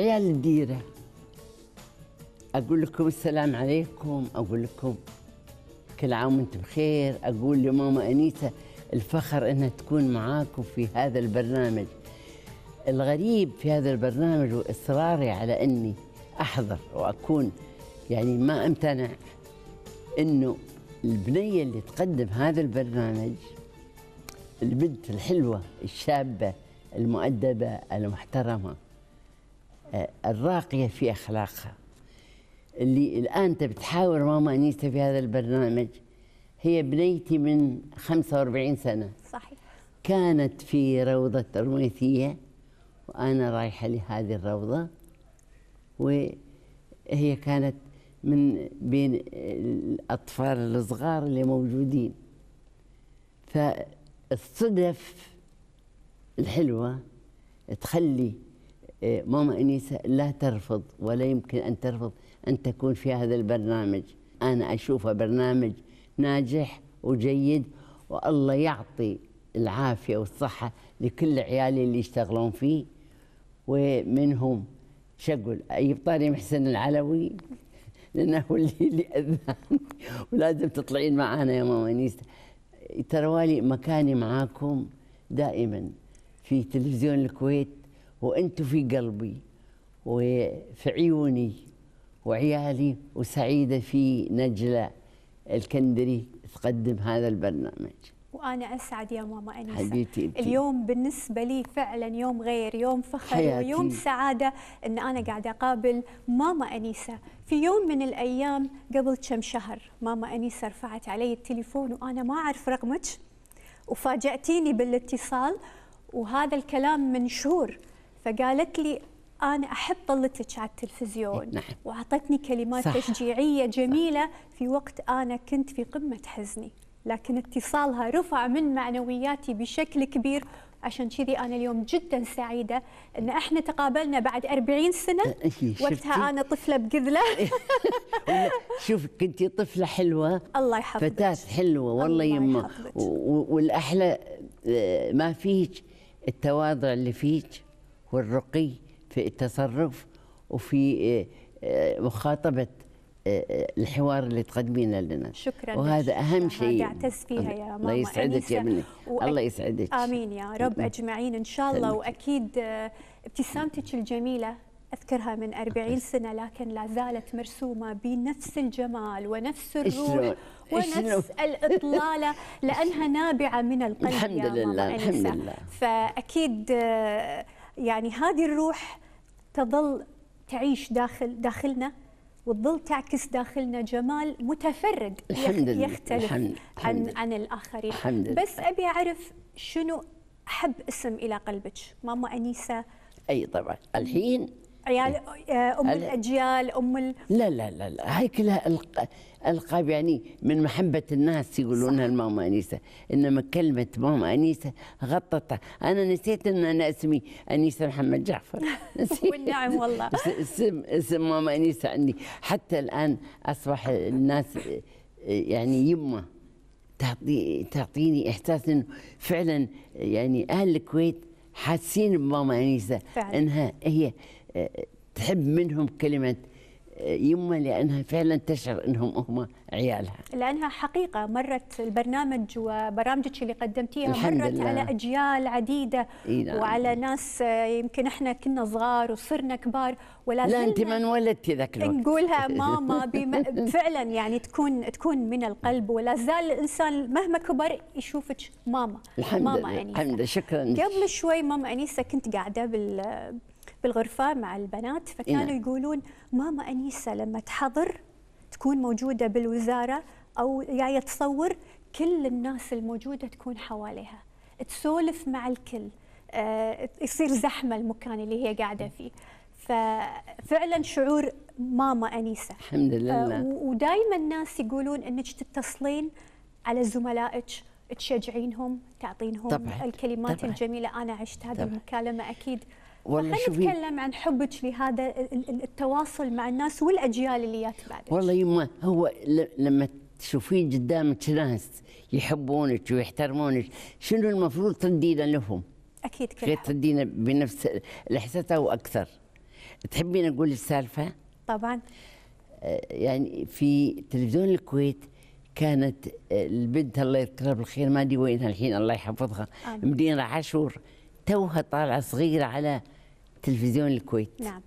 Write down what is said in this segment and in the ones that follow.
عيال الديرة اقول لكم السلام عليكم اقول لكم كل عام وانتم بخير اقول لماما أنيسة الفخر انها تكون معاكم في هذا البرنامج الغريب في هذا البرنامج واصراري على اني احضر واكون يعني ما امتنع انه البنيه اللي تقدم هذا البرنامج البنت الحلوه الشابه المؤدبه المحترمه الراقيه في اخلاقها اللي الان تحاور ماما انيسه في هذا البرنامج هي بنيتي من 45 سنه صحيح كانت في روضه ترميثيه وانا رايحه لهذه الروضه وهي كانت من بين الاطفال الصغار اللي موجودين فالصدف الحلوه تخلي إيه، ماما أنيسة لا ترفض ولا يمكن أن ترفض أن تكون في هذا البرنامج أنا أشوفه برنامج ناجح وجيد والله يعطي العافية والصحة لكل عيالي اللي يشتغلون فيه ومنهم شقل أي طاري محسن العلوي لأنه اللي اللي ولازم تطلعين معانا يا ماما انيسة ترى والي مكاني معاكم دائما في تلفزيون الكويت وأنتم في قلبي وفي عيوني وعيالي وسعيدة في نجلة الكندري تقدم هذا البرنامج وأنا أسعد يا ماما انيسه حبيبتي اليوم بالنسبة لي فعلا يوم غير يوم فخر حياتي. ويوم سعادة أن أنا قاعدة أقابل ماما أنيسة في يوم من الأيام قبل كم شهر ماما أنيسة رفعت علي التليفون وأنا ما أعرف رقمك وفاجأتيني بالاتصال وهذا الكلام من شهور فقالت لي انا احب ظلتك على التلفزيون إيه، نعم. واعطتني كلمات صح. تشجيعيه جميله صح. في وقت انا كنت في قمه حزني لكن اتصالها رفع من معنوياتي بشكل كبير عشان كذي انا اليوم جدا سعيده ان احنا تقابلنا بعد 40 سنه إيه، إيه، وقتها انا طفله بقذله شوف كنت طفله حلوه الله يحفظك فتاه حلوه والله يما والاحلى آه، ما فيك التواضع اللي فيك والرقي في التصرف وفي آه، مخاطبة آه، آه، الحوار اللي تقدمينه لنا شكرا وهذا اهم شيء اعتز فيها يا ماما الله يسعدك يا بني الله يسعدك امين يا رب أمم. اجمعين ان شاء الله واكيد ابتسامتك الجميله أذكرها من 40 سنة لكن لا زالت مرسومة بنفس الجمال ونفس الروح ونفس الإطلالة لأنها نابعة من القلب الحمد يا لله الحمد لله فأكيد يعني هذه الروح تظل تعيش داخل داخلنا وتظل تعكس داخلنا جمال متفرد الحمد يختلف الحمد عن الحمد عن الاخرين الحمد بس ابي اعرف شنو احب اسم الى قلبك ماما انيسه اي طبعا الحين عيال إيه. آه، ام الاجيال ام ال... لا لا لا, لا هاي كلها القاب يعني من محبه الناس يقولونها الماما انيسه انما كلمه ماما انيسه غطتها انا نسيت ان انا اسمي انيسه محمد جعفر نسيت والنعم والله اسم اسم ماما انيسه عندي حتى الان اصبح الناس يعني يمه تعطي تعطيني احساس انه فعلا يعني اهل الكويت حاسين بماما انيسه انها هي تحب منهم كلمه يما لانها فعلا تشعر انهم هم عيالها لانها حقيقه مرت البرنامج وبرامجك اللي قدمتيها مرت لله. على اجيال عديده إيه وعلى ناس يمكن احنا كنا صغار وصرنا كبار ولا لا انت من ولدتي ذاك الوقت نقولها ماما بم... فعلا يعني تكون تكون من القلب ولا زال الانسان مهما كبر يشوفك ماما الحمد ماما لله. انيسه الحمد شكرا قبل شوي ماما انيسه كنت قاعده بال... بالغرفه مع البنات فكانوا إيه. يقولون ماما انيسه لما تحضر تكون موجوده بالوزاره او جايه تصور كل الناس الموجوده تكون حواليها تسولف مع الكل أه يصير زحمه المكان اللي هي قاعده إيه. فيه ففعلا شعور ماما انيسه الحمد لله أه ودائما الناس يقولون انك تتصلين على زملائك تشجعينهم تعطينهم طبعًا. الكلمات طبعًا. الجميله انا عشت طبعًا. المكالمه اكيد ولا شوفي نتكلم عن حبك لهذا التواصل مع الناس والاجيال اللي جات بعدك والله يما هو لما تشوفين قدامك ناس يحبونك ويحترمونك شنو المفروض تردين لهم؟ اكيد كذا غير تردين بنفس الاحساس او اكثر تحبين اقول السالفه؟ طبعا آه، يعني في تلفزيون الكويت كانت آه، البنت الله يذكرها بالخير ما ادري وينها الحين الله يحفظها مدينه عاشور توها طالعه صغيره على تلفزيون الكويت نعم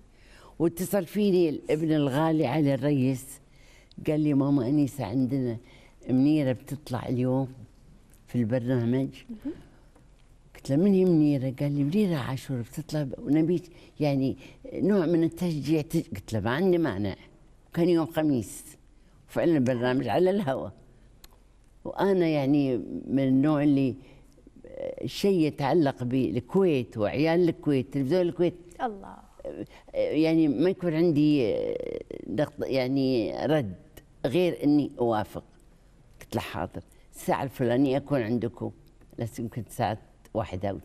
واتصل فيني الابن الغالي علي الريس قال لي ماما انيسه عندنا منيره بتطلع اليوم في البرنامج قلت له من هي منيره؟ قال لي منيره عاشور بتطلع ونبيك يعني نوع من التشجيع قلت له ما عندي مانع كان يوم خميس وفعلا البرنامج على الهواء وانا يعني من النوع اللي شيء يتعلق بالكويت وعيال الكويت تلفزيون الكويت الله يعني ما يكون عندي آه، يعني رد غير اني اوافق قلت له حاضر الساعه الفلانيه اكون عندكم بس يمكن ساعه واحده او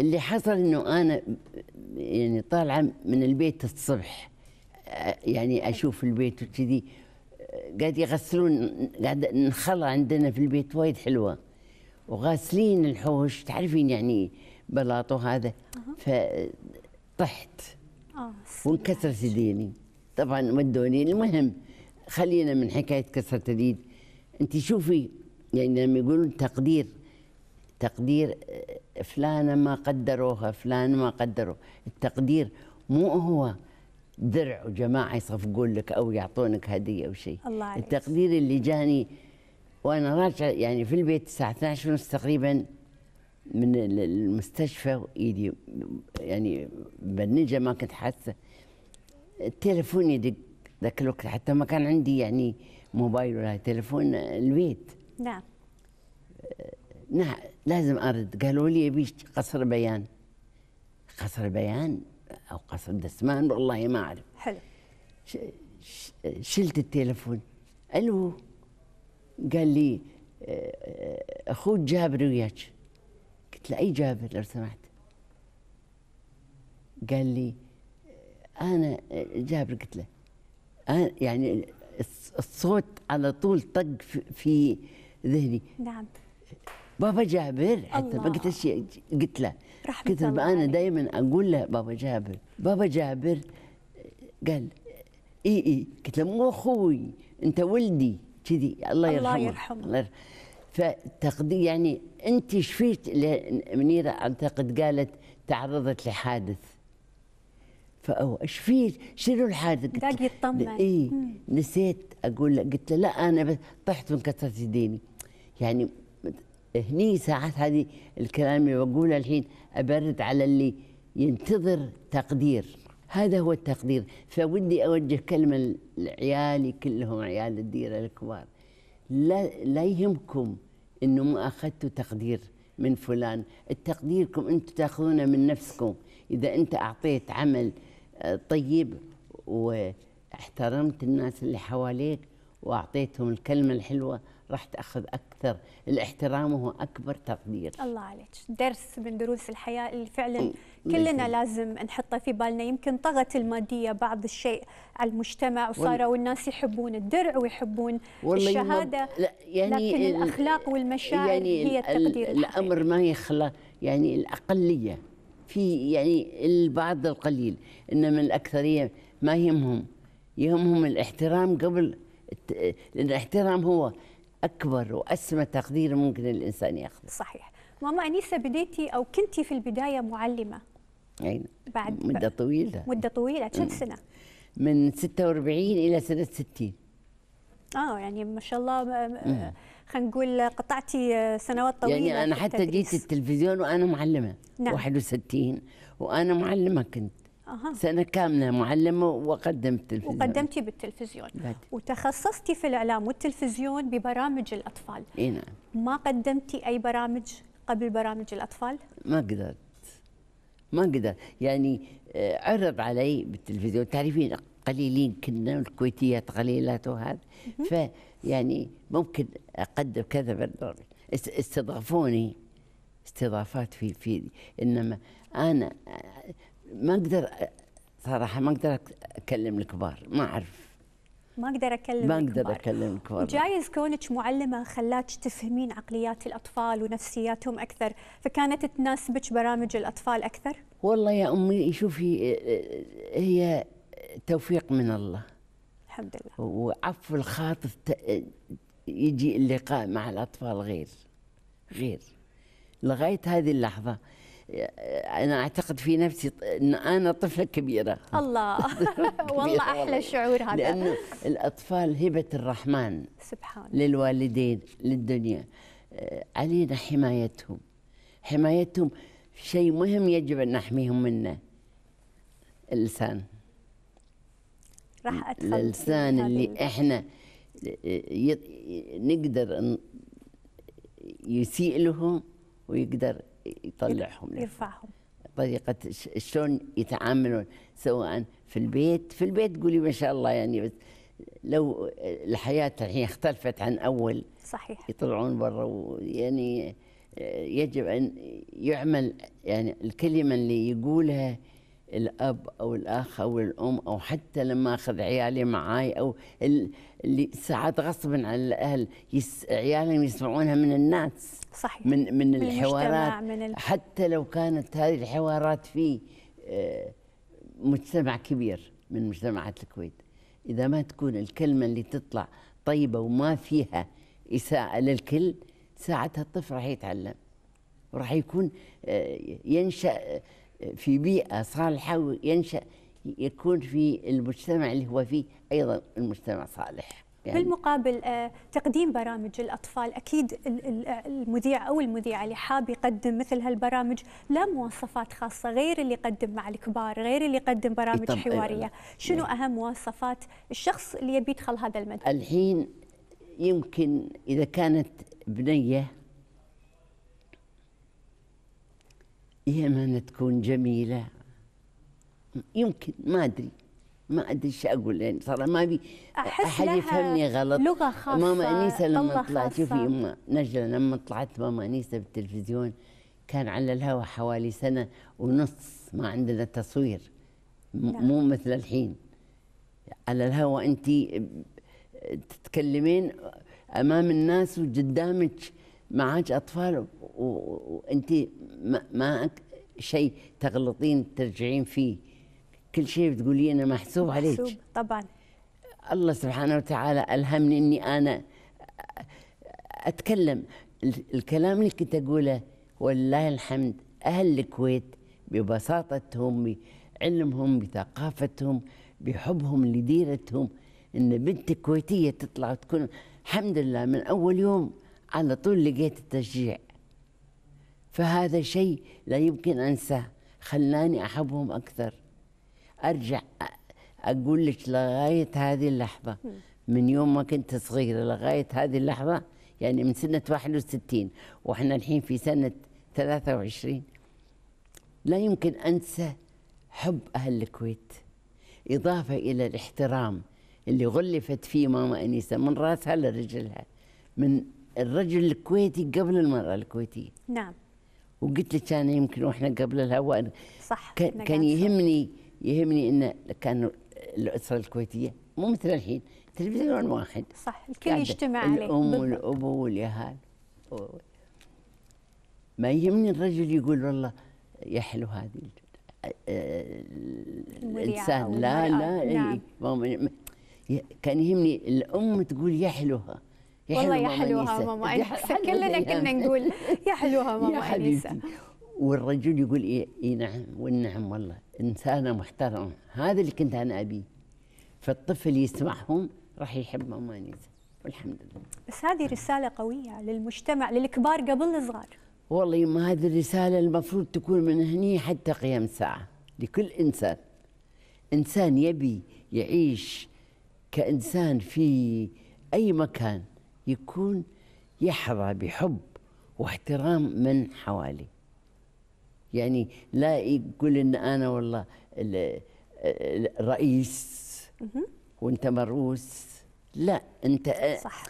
اللي حصل انه انا يعني طالعه من البيت الصبح آه، يعني اشوف البيت وكذي آه، قاعد يغسلون قاعد نخلى عندنا في البيت وايد حلوه وغاسلين الحوش تعرفين يعني بلاط وهذا فطحت آه. وانكسرت يديني طبعا ودوني المهم خلينا من حكايه كسره اليد انت شوفي يعني لما يقولون تقدير تقدير فلانه ما قدروها فلان ما قدروا التقدير مو هو درع وجماعه يصفقون لك او يعطونك هديه او شيء الله عليك. التقدير اللي جاني وانا راجع يعني في البيت الساعه 12 ونص تقريبا من المستشفى ايدي يعني بنجة ما كنت حاسه التليفون يدق ذاك الوقت حتى ما كان عندي يعني موبايل ولا تليفون البيت نعم نعم لازم ارد قالوا لي يبيش قصر بيان قصر بيان او قصر دسمان والله ما اعرف حلو شلت التليفون الو قال لي اخوك جابر وياك قلت له اي جابر لو سمحت قال لي انا جابر قلت له أنا يعني الصوت على طول طق في ذهني نعم بابا جابر حتى ما قلت شيء قلت له قلت له انا دائما اقول له بابا جابر بابا جابر قال اي اي قلت له مو اخوي انت ولدي كذي الله يرحمه الله يرحمه الله يرحمه فتقدير يعني انت شفيت منيره اعتقد قالت تعرضت لحادث فأو ايش شنو الحادث؟ قاعد يطمن اي نسيت اقول له قلت له لا انا بس طحت من كثره ديني يعني هني ساعات هذه الكلام اللي بقوله الحين ابرد على اللي ينتظر تقدير هذا هو التقدير فودي أوجه كلمة لعيالي كلهم عيال الديرة الكبار لا, لا يهمكم أنه ما أخذتوا تقدير من فلان التقديركم أنتم تأخذونه من نفسكم إذا أنت أعطيت عمل آه، طيب واحترمت الناس اللي حواليك وأعطيتهم الكلمة الحلوة راح تاخذ اكثر الاحترام هو اكبر تقدير الله عليك درس من دروس الحياه اللي فعلا كلنا لازم نحطه في بالنا يمكن طغت الماديه بعض الشيء على المجتمع وصاروا وال... الناس يحبون الدرع ويحبون الشهاده لا يعني لكن ال... الاخلاق والمشاعر يعني هي التقدير ال... الامر ما يخلى يعني الاقليه في يعني البعض القليل انما الاكثريه ما يهمهم يهمهم الاحترام قبل الاحترام هو اكبر واسمى تقدير ممكن الانسان ياخذه صحيح ماما انيسه بديتي او كنتي في البدايه معلمه اي بعد مده طويله مده طويله كم سنه من 46 الى سنه 60 اه يعني ما شاء الله خلينا نقول قطعتي سنوات طويله يعني انا حتى جيت التلفزيون وانا معلمه نعم. 61 وانا معلمه كنت سنة كاملة معلمة وقدمت تلفزيون وقدمتي بالتلفزيون بعد. وتخصصتي في الإعلام والتلفزيون ببرامج الأطفال اي نعم ما قدمتي أي برامج قبل برامج الأطفال؟ ما قدرت ما قدرت يعني آه، عرض علي بالتلفزيون تعرفين قليلين كنا الكويتيات قليلات وهذا فيعني ممكن اقدم كذا بالدور استضافوني استضافات في في انما انا آه، ما اقدر صراحه ما اقدر اكلم الكبار ما اعرف ما اقدر اكلم ما اقدر اكلم الكبار جايز كونك معلمه خلاك تفهمين عقليات الاطفال ونفسياتهم اكثر فكانت تناسبك برامج الاطفال اكثر والله يا امي شوفي هي توفيق من الله الحمد لله وعفو الخاطر يجي اللقاء مع الاطفال غير غير لغايه هذه اللحظه انا اعتقد في نفسي ان انا طفله كبيره الله كبيرة والله احلى شعور هذا لانه الاطفال هبه الرحمن سبحان للوالدين للدنيا آه، علينا حمايتهم حمايتهم شيء مهم يجب ان نحميهم منه اللسان راح ادخل اللسان اللي احنا نقدر يسيء لهم ويقدر يطلعهم يرفعهم طريقة شلون يتعاملون سواء في البيت في البيت قولي ما شاء الله يعني بس لو الحياة الحين اختلفت عن أول صحيح يطلعون برا ويعني يجب أن يعمل يعني الكلمة اللي يقولها الاب او الاخ او الام او حتى لما اخذ عيالي معاي او اللي ساعات غصبا عن الاهل يس عيالهم يسمعونها من الناس صحيح من من, من الحوارات من ال... حتى لو كانت هذه الحوارات في آه، مجتمع كبير من مجتمعات الكويت اذا ما تكون الكلمه اللي تطلع طيبه وما فيها اساءه للكل ساعتها الطفل راح يتعلم وراح يكون آه، ينشا في بيئة صالحة وينشأ يكون في المجتمع اللي هو فيه أيضا المجتمع صالح يعني بالمقابل آه، تقديم برامج الأطفال أكيد المذيع أو المذيعة اللي حاب يقدم مثل هالبرامج لا مواصفات خاصة غير اللي يقدم مع الكبار غير اللي يقدم برامج حوارية شنو نعم. أهم مواصفات الشخص اللي يبي يدخل هذا المجال الحين يمكن إذا كانت بنية يا إيه تكون جميلة يمكن ما أدري ما ادري ايش اقول يعني صراحه ما ابي احد يفهمني غلط لغه خاصه ماما انيسه لما طلعت شوفي ام نجله لما طلعت ماما انيسه بالتلفزيون كان على الهواء حوالي سنه ونص ما عندنا تصوير نعم. مو مثل الحين على الهواء انت تتكلمين امام الناس وقدامك معك اطفال وانت معك شيء تغلطين ترجعين فيه كل شيء بتقولي انا محسوب, محسوب عليك طبعا الله سبحانه وتعالى الهمني اني انا اتكلم الكلام اللي كنت اقوله والله الحمد اهل الكويت ببساطتهم بعلمهم بثقافتهم بحبهم لديرتهم ان بنت كويتيه تطلع وتكون الحمد لله من اول يوم على طول لقيت التشجيع فهذا شيء لا يمكن أنساه خلاني أحبهم أكثر أرجع أقول لك لغاية هذه اللحظة من يوم ما كنت صغيرة لغاية هذه اللحظة يعني من سنة 61 وإحنا الحين في سنة 23 لا يمكن أنسى حب أهل الكويت إضافة إلى الاحترام اللي غلفت فيه ماما أنيسة من رأسها لرجلها من الرجل الكويتي قبل المرأة الكويتية نعم وقلت لك أنا يمكن وإحنا قبل الهواء صح كان, يهمني يهمني إن كان الأسرة الكويتية مو مثل الحين تلفزيون واحد صح الكل يجتمع عليه الأم والأبو واليهال ما يهمني الرجل يقول والله يا حلو هذه الإنسان لا لا نعم. كان يهمني الأم تقول يا حلوها يا والله يا حلوها ماما انيسه كلنا كلنا نقول يا حلوها ماما انيسه والرجل يقول إيه؟ اي, إيه نعم والنعم والله انسانه محترمه هذا اللي كنت انا ابيه فالطفل يسمعهم راح يحب ماما انيسه والحمد لله بس هذه رساله قويه للمجتمع للكبار قبل الصغار والله ما هذه الرساله المفروض تكون من هني حتى قيام الساعه لكل انسان انسان يبي يعيش كانسان في اي مكان يكون يحظى بحب واحترام من حواليه يعني لا يقول ان انا والله الرئيس وانت مروس لا انت آه، صح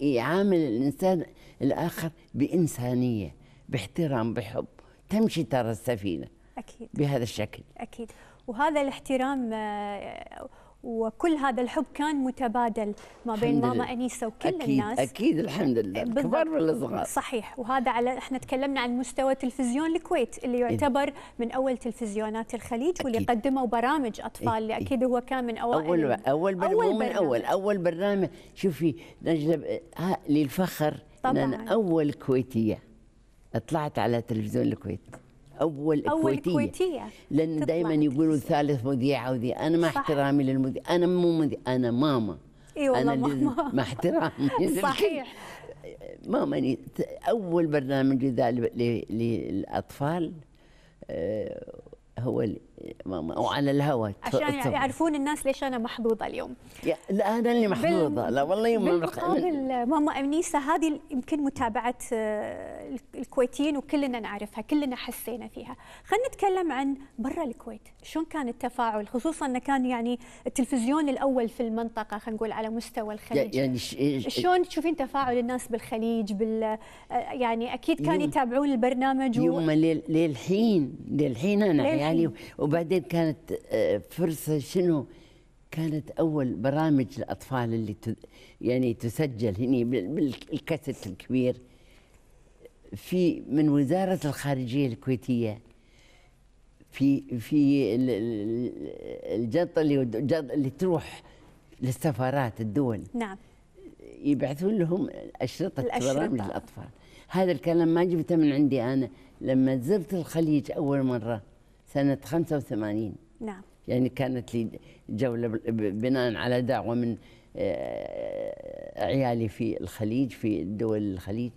يعامل الانسان الاخر بانسانيه باحترام بحب تمشي ترى السفينه اكيد بهذا الشكل اكيد وهذا الاحترام آه، وكل هذا الحب كان متبادل ما بين ماما انيسه وكل أكيد الناس اكيد الحمد لله الكبار والصغار صحيح وهذا على احنا تكلمنا عن مستوى تلفزيون الكويت اللي إيه. يعتبر من اول تلفزيونات الخليج واللي قدموا برامج اطفال اللي إيه. اكيد هو كان من اوائل اول ب... اول, بر... أول برنامج. من اول اول برنامج شوفي نجلب للفخر طبعا. ان انا اول كويتيه طلعت على تلفزيون الكويت اول اول كويتيه لان دائما يقولوا ثالث مذيعه وذي انا مع احترامي للمذيع انا مو مذيع انا ماما اي والله ماما ما احترامي صحيح ماما يعني اول برنامج ذا للاطفال آه، هو وعلى الهواء عشان يعرفون الناس ليش انا محظوظه اليوم لا انا اللي محظوظه لا والله بالمقابل ماما انيسه هذه يمكن متابعه آه، الكويتيين وكلنا نعرفها كلنا حسينا فيها خلينا نتكلم عن برا الكويت شلون كان التفاعل خصوصا انه كان يعني التلفزيون الاول في المنطقه خلينا نقول على مستوى الخليج يعني شلون تشوفين تفاعل الناس بالخليج بال آه، يعني اكيد كانوا يتابعون البرنامج و... يوم للحين للحين انا عيالي وبعدين كانت آه، فرصه شنو كانت اول برامج الاطفال اللي يعني تسجل هني بالكاسيت الكبير في من وزاره الخارجيه الكويتيه في في الجنطه اللي اللي تروح للسفارات الدول نعم يبعثون لهم اشرطه, الأشرطة. برامج الاطفال هذا الكلام ما جبته من عندي انا لما زرت الخليج اول مره سنة 85 نعم يعني كانت لي جولة بناء على دعوة من آه، عيالي في الخليج في دول الخليج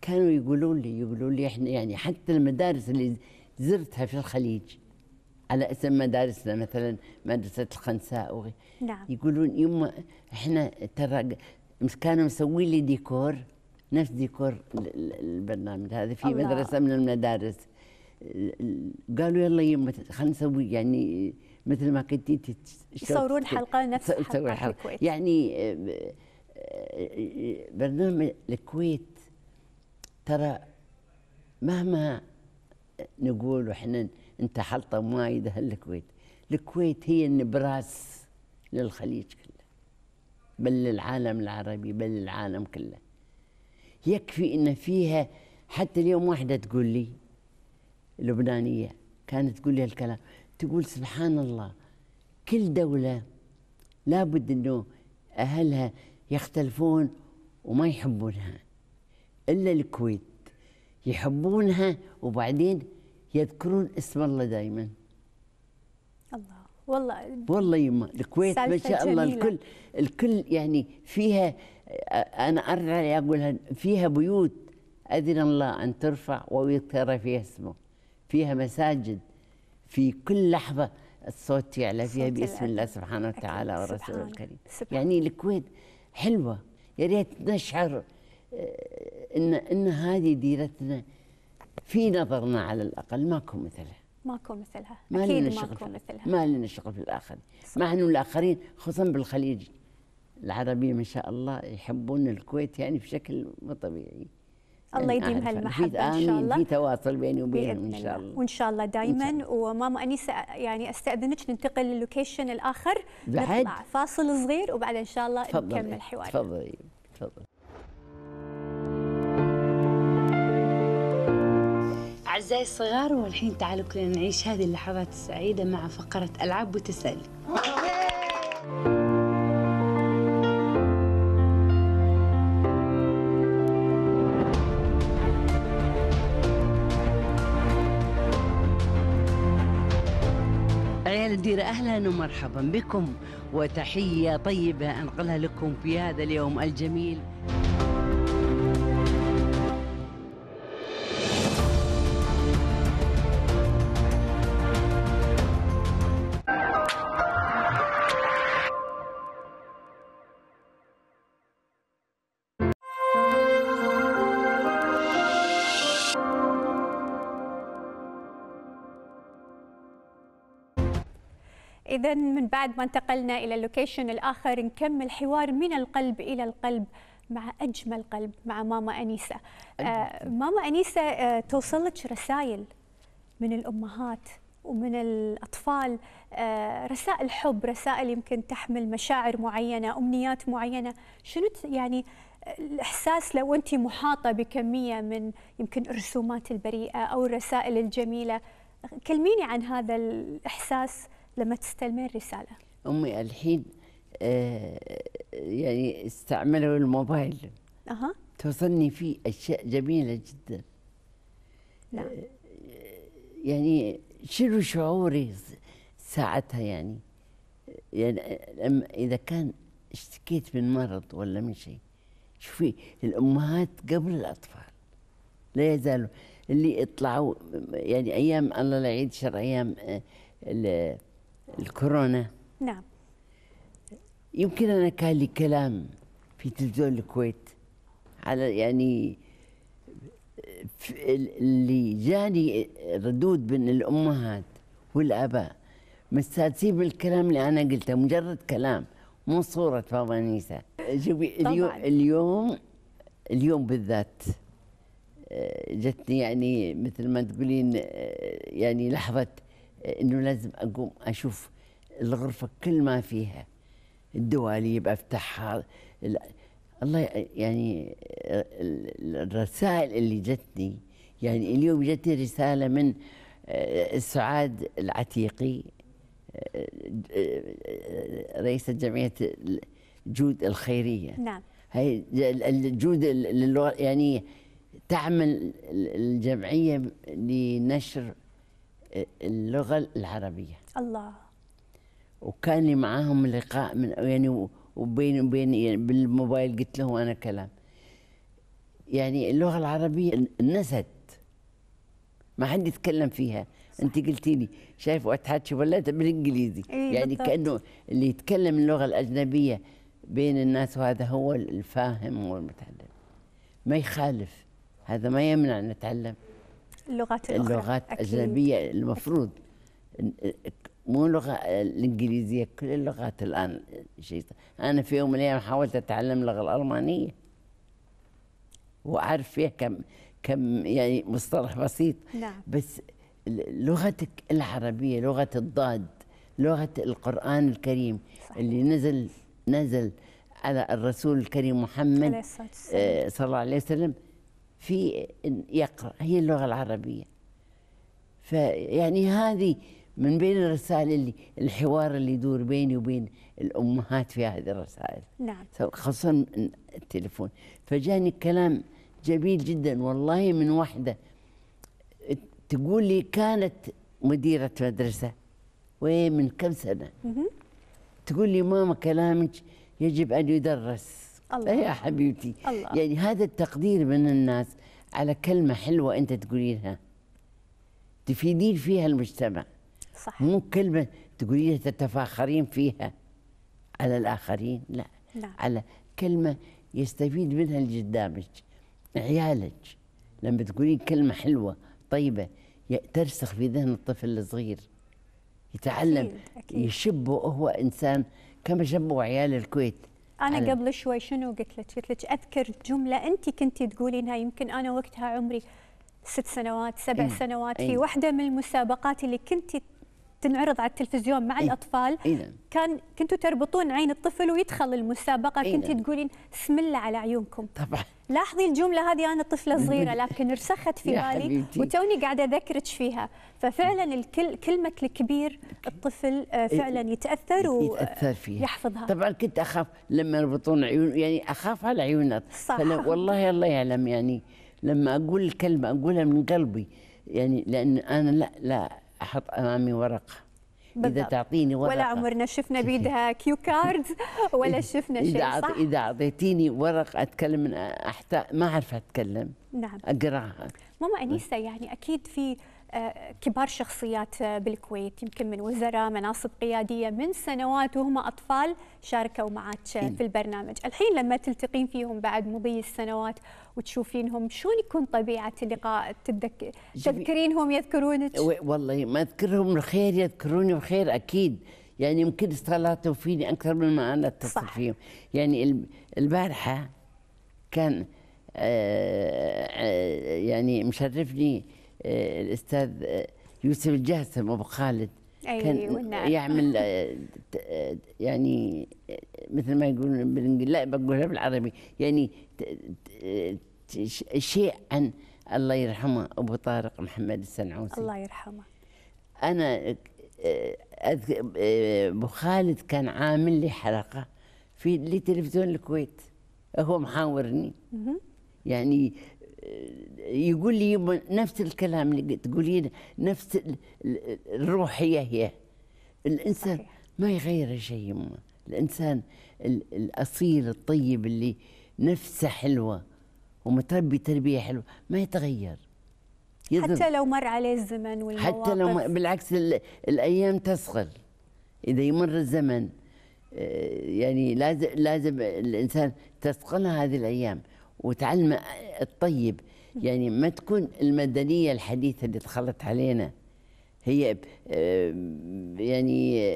كانوا يقولون لي يقولون لي احنا يعني حتى المدارس اللي زرتها في الخليج على اسم مدارسنا مثلا مدرسة الخنساء وغي نعم يقولون يما احنا ترى كانوا مسوين لي ديكور نفس ديكور البرنامج هذا في مدرسة من المدارس قالوا يلا يما خلينا نسوي يعني مثل ما كنت انت يصورون حلقه نفس حلقه الحلقة. الكويت يعني برنامج الكويت ترى مهما نقول احنا انت حلطه مايده الكويت الكويت هي النبراس للخليج كله بل للعالم العربي بل للعالم كله يكفي ان فيها حتى اليوم واحده تقول لي لبنانيه كانت تقول لي هالكلام تقول سبحان الله كل دوله لابد انه اهلها يختلفون وما يحبونها الا الكويت يحبونها وبعدين يذكرون اسم الله دائما الله والله والله يما الكويت ما شاء الله جميلة. الكل الكل يعني فيها انا ارجع اقولها فيها بيوت اذن الله ان ترفع ويذكر فيها اسمه فيها مساجد في كل لحظة الصوت يعلى فيها باسم الله سبحانه وتعالى ورسوله الكريم سبحانه. يعني الكويت حلوة يا ريت نشعر آه، إن إن هذه ديرتنا في نظرنا على الأقل ماكو مثلها ماكو مثلها ما أكيد لنا شغل مثلها ما لنا شغل في الآخرين مع إنه الآخرين خصوصا بالخليج العربي ما شاء الله يحبون الكويت يعني بشكل مو طبيعي الله يديم هالمحبه ان شاء الله في تواصل بيني وبينهم ان شاء الله وان شاء الله دائما وماما انيسه يعني استاذنك ننتقل للوكيشن الاخر بعد نطلع فاصل صغير وبعد ان شاء الله نكمل حوارنا تفضلي تفضلي أعزائي الصغار والحين تعالوا كلنا نعيش هذه اللحظات السعيدة مع فقرة ألعاب وتسألي عيال الديرة أهلا ومرحبا بكم وتحية طيبة أنقلها لكم في هذا اليوم الجميل إذا من بعد ما انتقلنا إلى اللوكيشن الآخر نكمل حوار من القلب إلى القلب مع أجمل قلب مع ماما أنيسة آه ماما أنيسة آه توصلت رسائل من الأمهات ومن الأطفال آه رسائل حب رسائل يمكن تحمل مشاعر معينة أمنيات معينة شنو يعني آه، الإحساس لو أنت محاطة بكمية من يمكن الرسومات البريئة أو الرسائل الجميلة كلميني عن هذا الإحساس لما تستلمين الرساله امي الحين آه، يعني استعملوا الموبايل اها توصلني فيه اشياء جميله جدا نعم آه، يعني شنو شعوري ساعتها يعني يعني آه، اذا كان اشتكيت من مرض ولا من شيء شوفي الامهات قبل الاطفال لا يزالوا اللي يطلعوا يعني ايام الله لا يعيد شر ايام الكورونا نعم يمكن انا كان لي كلام في تلفزيون الكويت على يعني اللي جاني ردود من الامهات والاباء مستانسين بالكلام اللي انا قلته مجرد كلام مو صوره نيسا شوفي اليوم اليوم اليوم بالذات آه، جتني يعني مثل ما تقولين آه، يعني لحظه انه لازم اقوم اشوف الغرفه كل ما فيها الدواليب افتحها الله يعني الرسائل اللي جتني يعني اليوم جتني رساله من آه، سعاد العتيقي آه، آه، رئيس جمعيه جود الخيريه نعم هي الجود يعني تعمل الجمعيه لنشر اللغه العربيه الله وكان لي معاهم لقاء من يعني وبين وبين يعني بالموبايل قلت لهم انا كلام يعني اللغه العربيه نست ما حد يتكلم فيها صح. انت قلتي لي شايف وقت حكي ولا بالانجليزي إيه يعني بالضبط. كانه اللي يتكلم اللغه الاجنبيه بين الناس وهذا هو الفاهم والمتعلم ما يخالف هذا ما يمنع نتعلم اللغات الأخرى اللغات الأجنبية المفروض مو لغة الإنجليزية كل اللغات الآن شيء أنا في يوم من الأيام حاولت أتعلم اللغة الألمانية وأعرف فيها كم كم يعني مصطلح بسيط نعم. بس لغتك العربية لغة الضاد لغة القرآن الكريم صحيح. اللي نزل نزل على الرسول الكريم محمد عليه الصلاة والسلام. آه، صلى الله عليه وسلم في يقرأ هي اللغة العربية فيعني هذه من بين الرسائل اللي الحوار اللي يدور بيني وبين الأمهات في هذه الرسائل نعم خاصة التليفون فجاني كلام جميل جدا والله من واحدة تقول لي كانت مديرة مدرسة ومن كم سنة تقول لي ماما كلامك يجب أن يدرس الله إيه يا حبيبتي الله. يعني هذا التقدير من الناس على كلمة حلوة أنت تقولينها تفيدين فيها المجتمع صح مو كلمة تقولينها تتفاخرين فيها على الآخرين لا, لا. نعم. على كلمة يستفيد منها قدامك عيالك لما تقولين كلمة حلوة طيبة ترسخ في ذهن الطفل الصغير يتعلم أكيد. أكيد. يشبه هو إنسان كما شبه عيال الكويت انا هل... قبل شوي شنو قلت لك؟ قلت لك اذكر جمله انت كنتي تقولينها يمكن انا وقتها عمري ست سنوات سبع إيه؟ سنوات في إيه؟ واحده من المسابقات اللي كنتي تنعرض على التلفزيون مع إيه؟ الاطفال إيه؟ نعم. كان كنتوا تربطون عين الطفل ويدخل المسابقه إيه؟ كنت نعم. تقولين بسم الله على عيونكم طبعا لاحظي الجمله هذه انا طفله صغيره لكن رسخت في بالي وتوني قاعده اذكرك فيها ففعلا الكل كلمه الكبير الطفل آه، إيه. فعلا يتاثر ويتاثر فيها يحفظها طبعا كنت اخاف لما يربطون عيون يعني اخاف على عيونك صح والله الله يعلم يعني لما اقول الكلمه اقولها من قلبي يعني لان انا لا لا احط امامي ورقه بالضبط. اذا تعطيني ورقه ولا عمرنا شفنا بيدها كيو كارد ولا شفنا شيء اذا صح؟ اذا اعطيتيني ورقه اتكلم من أحت... ما اعرف اتكلم نعم اقراها ماما انيسه يعني اكيد في كبار شخصيات بالكويت يمكن من وزراء مناصب قياديه من سنوات وهم اطفال شاركوا معك إيه. في البرنامج الحين لما تلتقين فيهم بعد مضي السنوات وتشوفينهم شلون يكون طبيعه اللقاء تتذك... تذكرينهم يذكرونك والله ما اذكرهم الخير يذكروني بخير اكيد يعني يمكن استغلاتهم فيني اكثر من ما انا اتصل فيهم يعني البارحه كان آه، آه، يعني مشرفني الاستاذ يوسف الجاسم ابو خالد أيوة كان أيوة، يعمل يعني مثل ما يقولون بالانجليزي لا بقولها بالعربي يعني شيء عن الله يرحمه ابو طارق محمد السنعوسي الله يرحمه انا ابو خالد كان عامل لي حلقه في لتلفزيون الكويت هو محاورني يعني يقول لي نفس الكلام اللي تقولين نفس الروحية هي الإنسان ما يغير شيء يما الإنسان الأصيل الطيب اللي نفسه حلوة ومتربي تربية حلوة ما يتغير يضرب. حتى لو مر عليه الزمن والمواقف حتى لو م... بالعكس الأيام تصغر إذا يمر الزمن آه، يعني لازم لازم الإنسان تثقلها هذه الأيام وتعلم الطيب يعني ما تكون المدنية الحديثة اللي دخلت علينا هي آه، يعني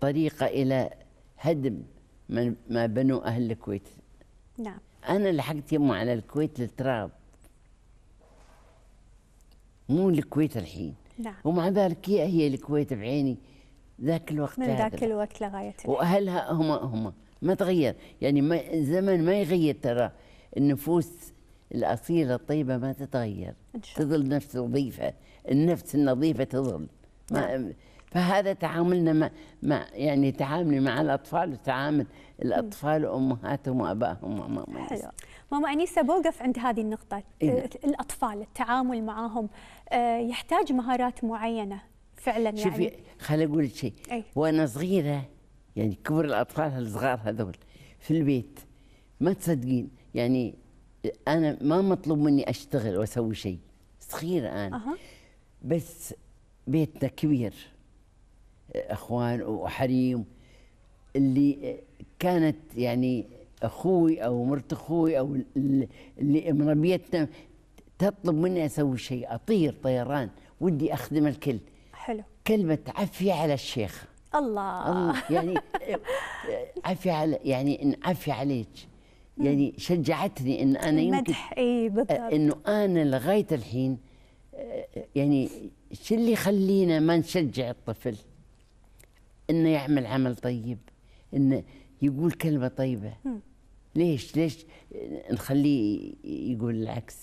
طريقة إلى هدم ما بنوا أهل الكويت نعم أنا لحقت يمو على الكويت للتراب مو الكويت الحين نعم ومع ذلك هي هي الكويت بعيني ذاك الوقت من ذاك الوقت لغاية وأهلها هم هم ما تغير يعني ما الزمن ما يغير ترى النفوس الأصيلة الطيبة ما تتغير تظل نفس نظيفة النفس النظيفة تظل ما نعم. فهذا تعاملنا مع, مع يعني تعاملي مع الأطفال وتعامل الأطفال وأمهاتهم وأبائهم وأمامهم حلو ماما أنيسة بوقف عند هذه النقطة إيه؟, إيه، الأطفال التعامل معاهم آه، يحتاج مهارات معينة فعلا يعني شوفي خليني أقول لك شيء أي. وأنا صغيرة يعني كبر الأطفال الصغار هذول في البيت ما تصدقين يعني انا ما مطلوب مني اشتغل واسوي شيء صغير انا أه. بس بيتنا كبير اخوان وحريم اللي كانت يعني اخوي او مرت اخوي او اللي مربيتنا تطلب مني اسوي شيء اطير طيران ودي اخدم الكل حلو كلمه عفيه على الشيخ الله, الله يعني عفيه على يعني عافيه عليك يعني شجعتني ان انا مدح اي بالضبط انه انا لغايه الحين آه، يعني شو اللي يخلينا ما نشجع الطفل انه يعمل عمل طيب انه يقول كلمه طيبه ليش ليش نخليه يقول العكس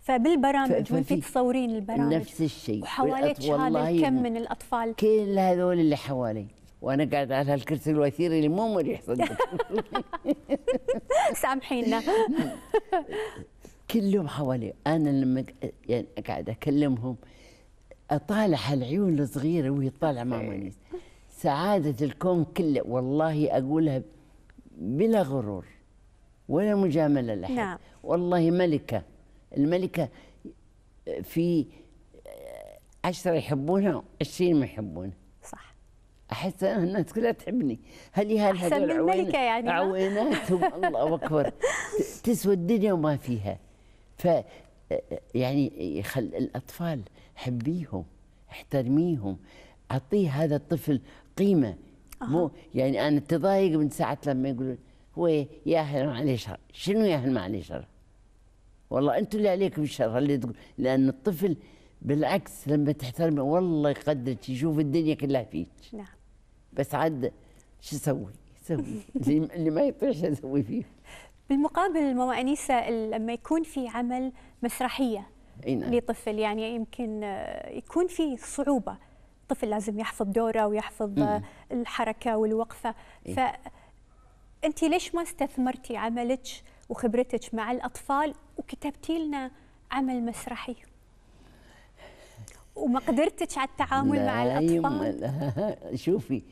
فبالبرامج وانت تصورين البرامج نفس الشيء وحواليك هذا الكم من الاطفال كل هذول اللي حوالي وانا قاعد على الكرسي الوثير اللي مو مريح صدق سامحينا كلهم حوالي انا لما يعني قاعد اكلمهم اطالع هالعيون الصغيره وهي تطالع ماما سعاده الكون كله والله اقولها بلا غرور ولا مجامله لاحد نعم. والله ملكه الملكه في عشرة يحبونها وعشرين ما يحبونها احس ان الناس كلها تحبني هل هل احسن من الملكه يعني عويناتهم الله اكبر تسوى الدنيا وما فيها ف يعني يخل الاطفال حبيهم احترميهم اعطيه هذا الطفل قيمه أه. مو يعني انا اتضايق من ساعه لما يقولون هو يا اهل شر شنو يا اهل شر والله انتم اللي عليكم الشر اللي تقول لان الطفل بالعكس لما تحترمه والله يقدرك يشوف الدنيا كلها فيك نعم بس عاد شو اسوي؟ اسوي اللي ما يطيش اسوي فيه بالمقابل ماما انيسه لما يكون في عمل مسرحيه نعم. لطفل يعني يمكن آه، يكون في صعوبه طفل لازم يحفظ دوره ويحفظ مم. آه، نعم. الحركه والوقفه إيه؟ فانت ليش ما استثمرتي عملك وخبرتك مع الاطفال وكتبتي لنا عمل مسرحي وما قدرتش على التعامل مع الأطفال شوفي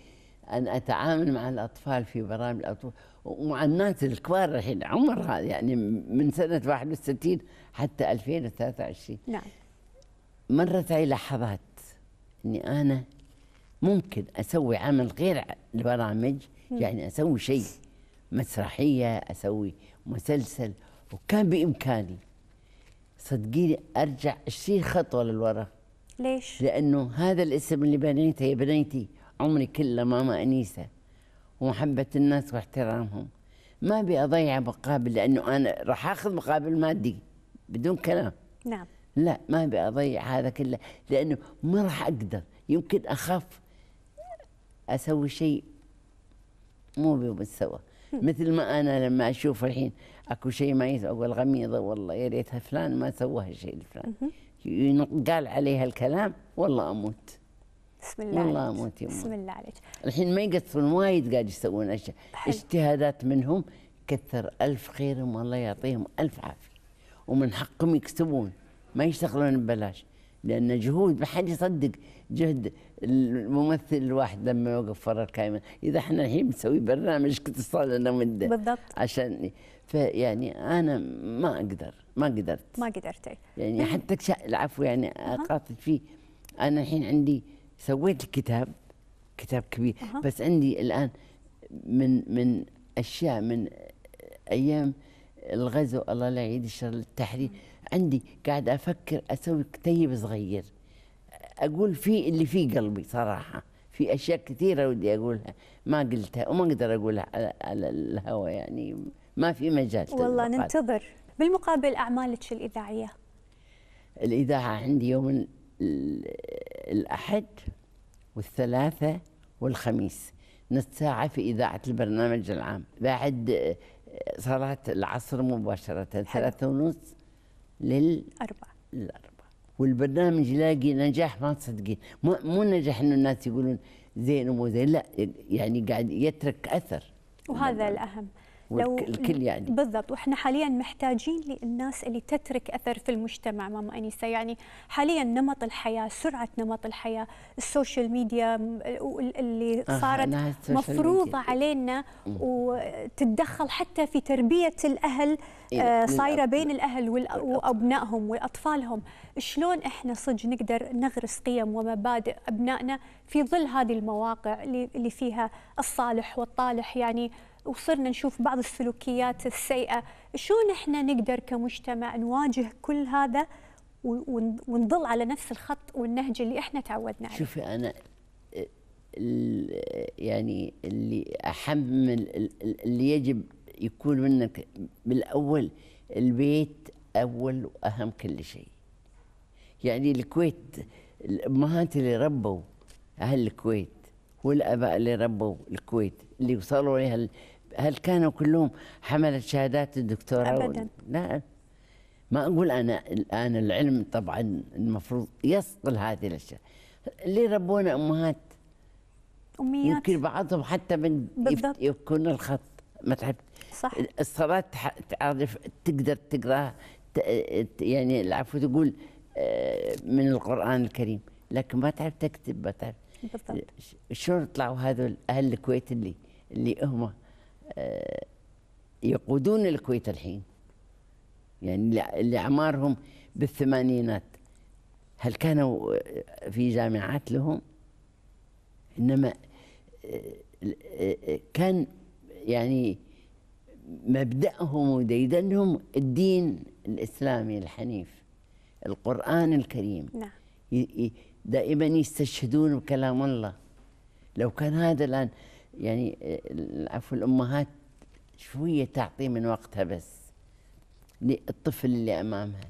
أن أتعامل مع الأطفال في برامج الأطفال ومع الناس الكبار الحين عمرها يعني من سنة 61 حتى 2023 نعم مرت علي لحظات أني أنا ممكن أسوي عمل غير البرامج يعني أسوي شيء مسرحية أسوي مسلسل وكان بإمكاني صدقيني أرجع 20 خطوة للوراء ليش؟ لأنه هذا الاسم اللي بنيته يا بنيتي عمري كله ماما أنيسة ومحبة الناس واحترامهم ما أبي أضيع مقابل لأنه أنا راح أخذ مقابل مادي بدون كلام نعم لا ما أبي أضيع هذا كله لأنه ما راح أقدر يمكن أخاف أسوي شيء مو بمستوى مثل ما أنا لما أشوف الحين أكو شيء ما يسوى أقول غميضة والله يا ريتها فلان ما سوى هالشيء الفلاني ينقال عليها الكلام والله اموت بسم الله والله عليك. اموت يمه. بسم الله عليك الحين ما يقصرون وايد قاعد يسوون اشياء اجتهادات منهم كثر الف خيرهم والله يعطيهم الف عافيه ومن حقهم يكسبون ما يشتغلون ببلاش لان جهود ما حد يصدق جهد الممثل الواحد لما يوقف ورا الكاميرا اذا احنا الحين بنسوي برنامج اتصال انا مده بالضبط عشان فيعني انا ما اقدر ما قدرت ما قدرتي يعني إيه. حتى العفو يعني اقاطع فيه انا الحين عندي سويت الكتاب كتاب كبير أه. بس عندي الان من من اشياء من ايام الغزو الله لا يعيد الشر التحرير عندي قاعد افكر اسوي كتيب صغير اقول في اللي في قلبي صراحه في اشياء كثيره ودي اقولها ما قلتها وما اقدر اقولها على, على الهواء يعني ما في مجال والله ننتظر بالمقابل اعمالك الاذاعيه الاذاعه عندي يوم الاحد والثلاثة والخميس نص ساعة في إذاعة البرنامج العام بعد صلاة العصر مباشرة ثلاثة ونص للأربعة الأربعة والبرنامج يلاقي نجاح ما تصدقين مو, مو نجاح انه الناس يقولون زين ومو زين لا يعني قاعد يترك اثر وهذا الاهم والكل يعني بالضبط واحنا حاليا محتاجين للناس اللي تترك اثر في المجتمع ماما انسه يعني حاليا نمط الحياه سرعه نمط الحياه السوشيال ميديا اللي صارت آه مفروضه ميديا. علينا وتتدخل حتى في تربيه الاهل إيه، آه صايره بين الاهل وابنائهم واطفالهم شلون احنا صدق نقدر نغرس قيم ومبادئ ابنائنا في ظل هذه المواقع اللي فيها الصالح والطالح يعني وصرنا نشوف بعض السلوكيات السيئة شلون نحن نقدر كمجتمع نواجه كل هذا ونظل على نفس الخط والنهج اللي احنا تعودنا عليه شوفي انا يعني اللي احمل اللي يجب يكون منك بالاول البيت اول واهم كل شيء يعني الكويت الامهات اللي ربوا اهل الكويت والاباء اللي ربوا الكويت اللي وصلوا لها هل كانوا كلهم حملة شهادات الدكتوراه؟ أبدا لا نعم. ما أقول أنا الآن العلم طبعا المفروض يصقل هذه الأشياء اللي ربونا أمهات أميات يمكن بعضهم حتى من يكون الخط ما تعرف صح الصلاة تعرف تقدر تقراها يعني العفو تقول آه، من القرآن الكريم لكن ما تعرف تكتب ما تعرف بالضبط شلون طلعوا هذول أهل الكويت اللي اللي هم آه، يقودون الكويت الحين يعني اللي اعمارهم بالثمانينات هل كانوا في جامعات لهم انما آه، آه، كان يعني مبدأهم وديدنهم الدين الإسلامي الحنيف القرآن الكريم نعم دائما يستشهدون بكلام الله لو كان هذا الآن يعني العفو آه، الامهات شويه تعطيه من وقتها بس للطفل اللي امامها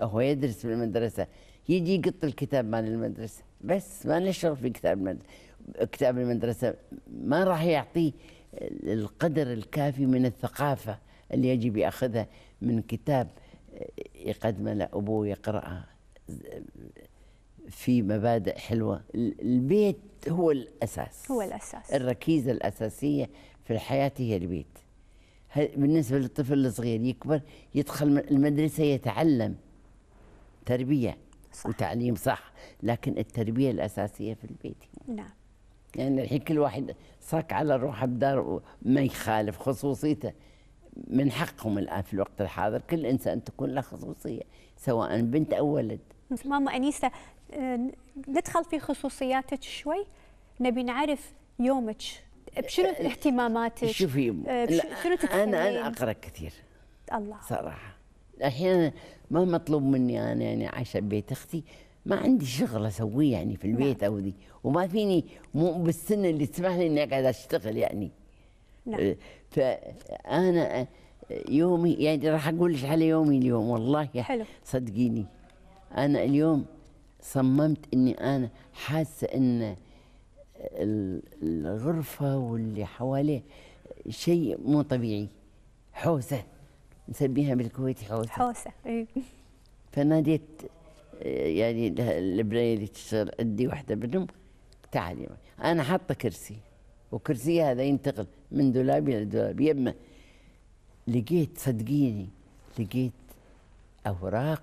هو يدرس في المدرسه يجي يقط الكتاب مال المدرسه بس ما نشر في كتاب المدرسه كتاب المدرسه ما راح يعطيه القدر الكافي من الثقافه اللي يجب ياخذها من كتاب آه، يقدمه لابوه يقراه في مبادئ حلوه البيت هو الاساس هو الاساس الركيزه الاساسيه في الحياه هي البيت بالنسبه للطفل الصغير يكبر يدخل المدرسه يتعلم تربيه صح. وتعليم صح لكن التربيه الاساسيه في البيت نعم يعني الحين كل واحد صك على روحه بدار ما يخالف خصوصيته من حقهم الان في الوقت الحاضر كل انسان تكون له خصوصيه سواء بنت او ولد ماما انيسه آه، ندخل في خصوصياتك شوي نبي نعرف يومك بشنو آه، اهتماماتك شوفي آه، شنو انا انا اقرا كثير الله صراحه احيانا ما مطلوب مني انا يعني عايشه ببيت اختي ما عندي شغل اسويه يعني في البيت نعم. او ذي وما فيني مو بالسن اللي تسمح لي اني اقعد اشتغل يعني نعم فانا يومي يعني راح اقول لك على يومي اليوم والله حلو صدقيني انا اليوم صممت اني انا حاسه ان الغرفه واللي حواليه شيء مو طبيعي حوسه نسميها بالكويت حوسه حوسه فناديت يعني البنيه اللي تشتغل عندي واحده منهم تعالي انا حاطه كرسي وكرسي هذا ينتقل من دولاب الى دولاب يمه لقيت صدقيني لقيت اوراق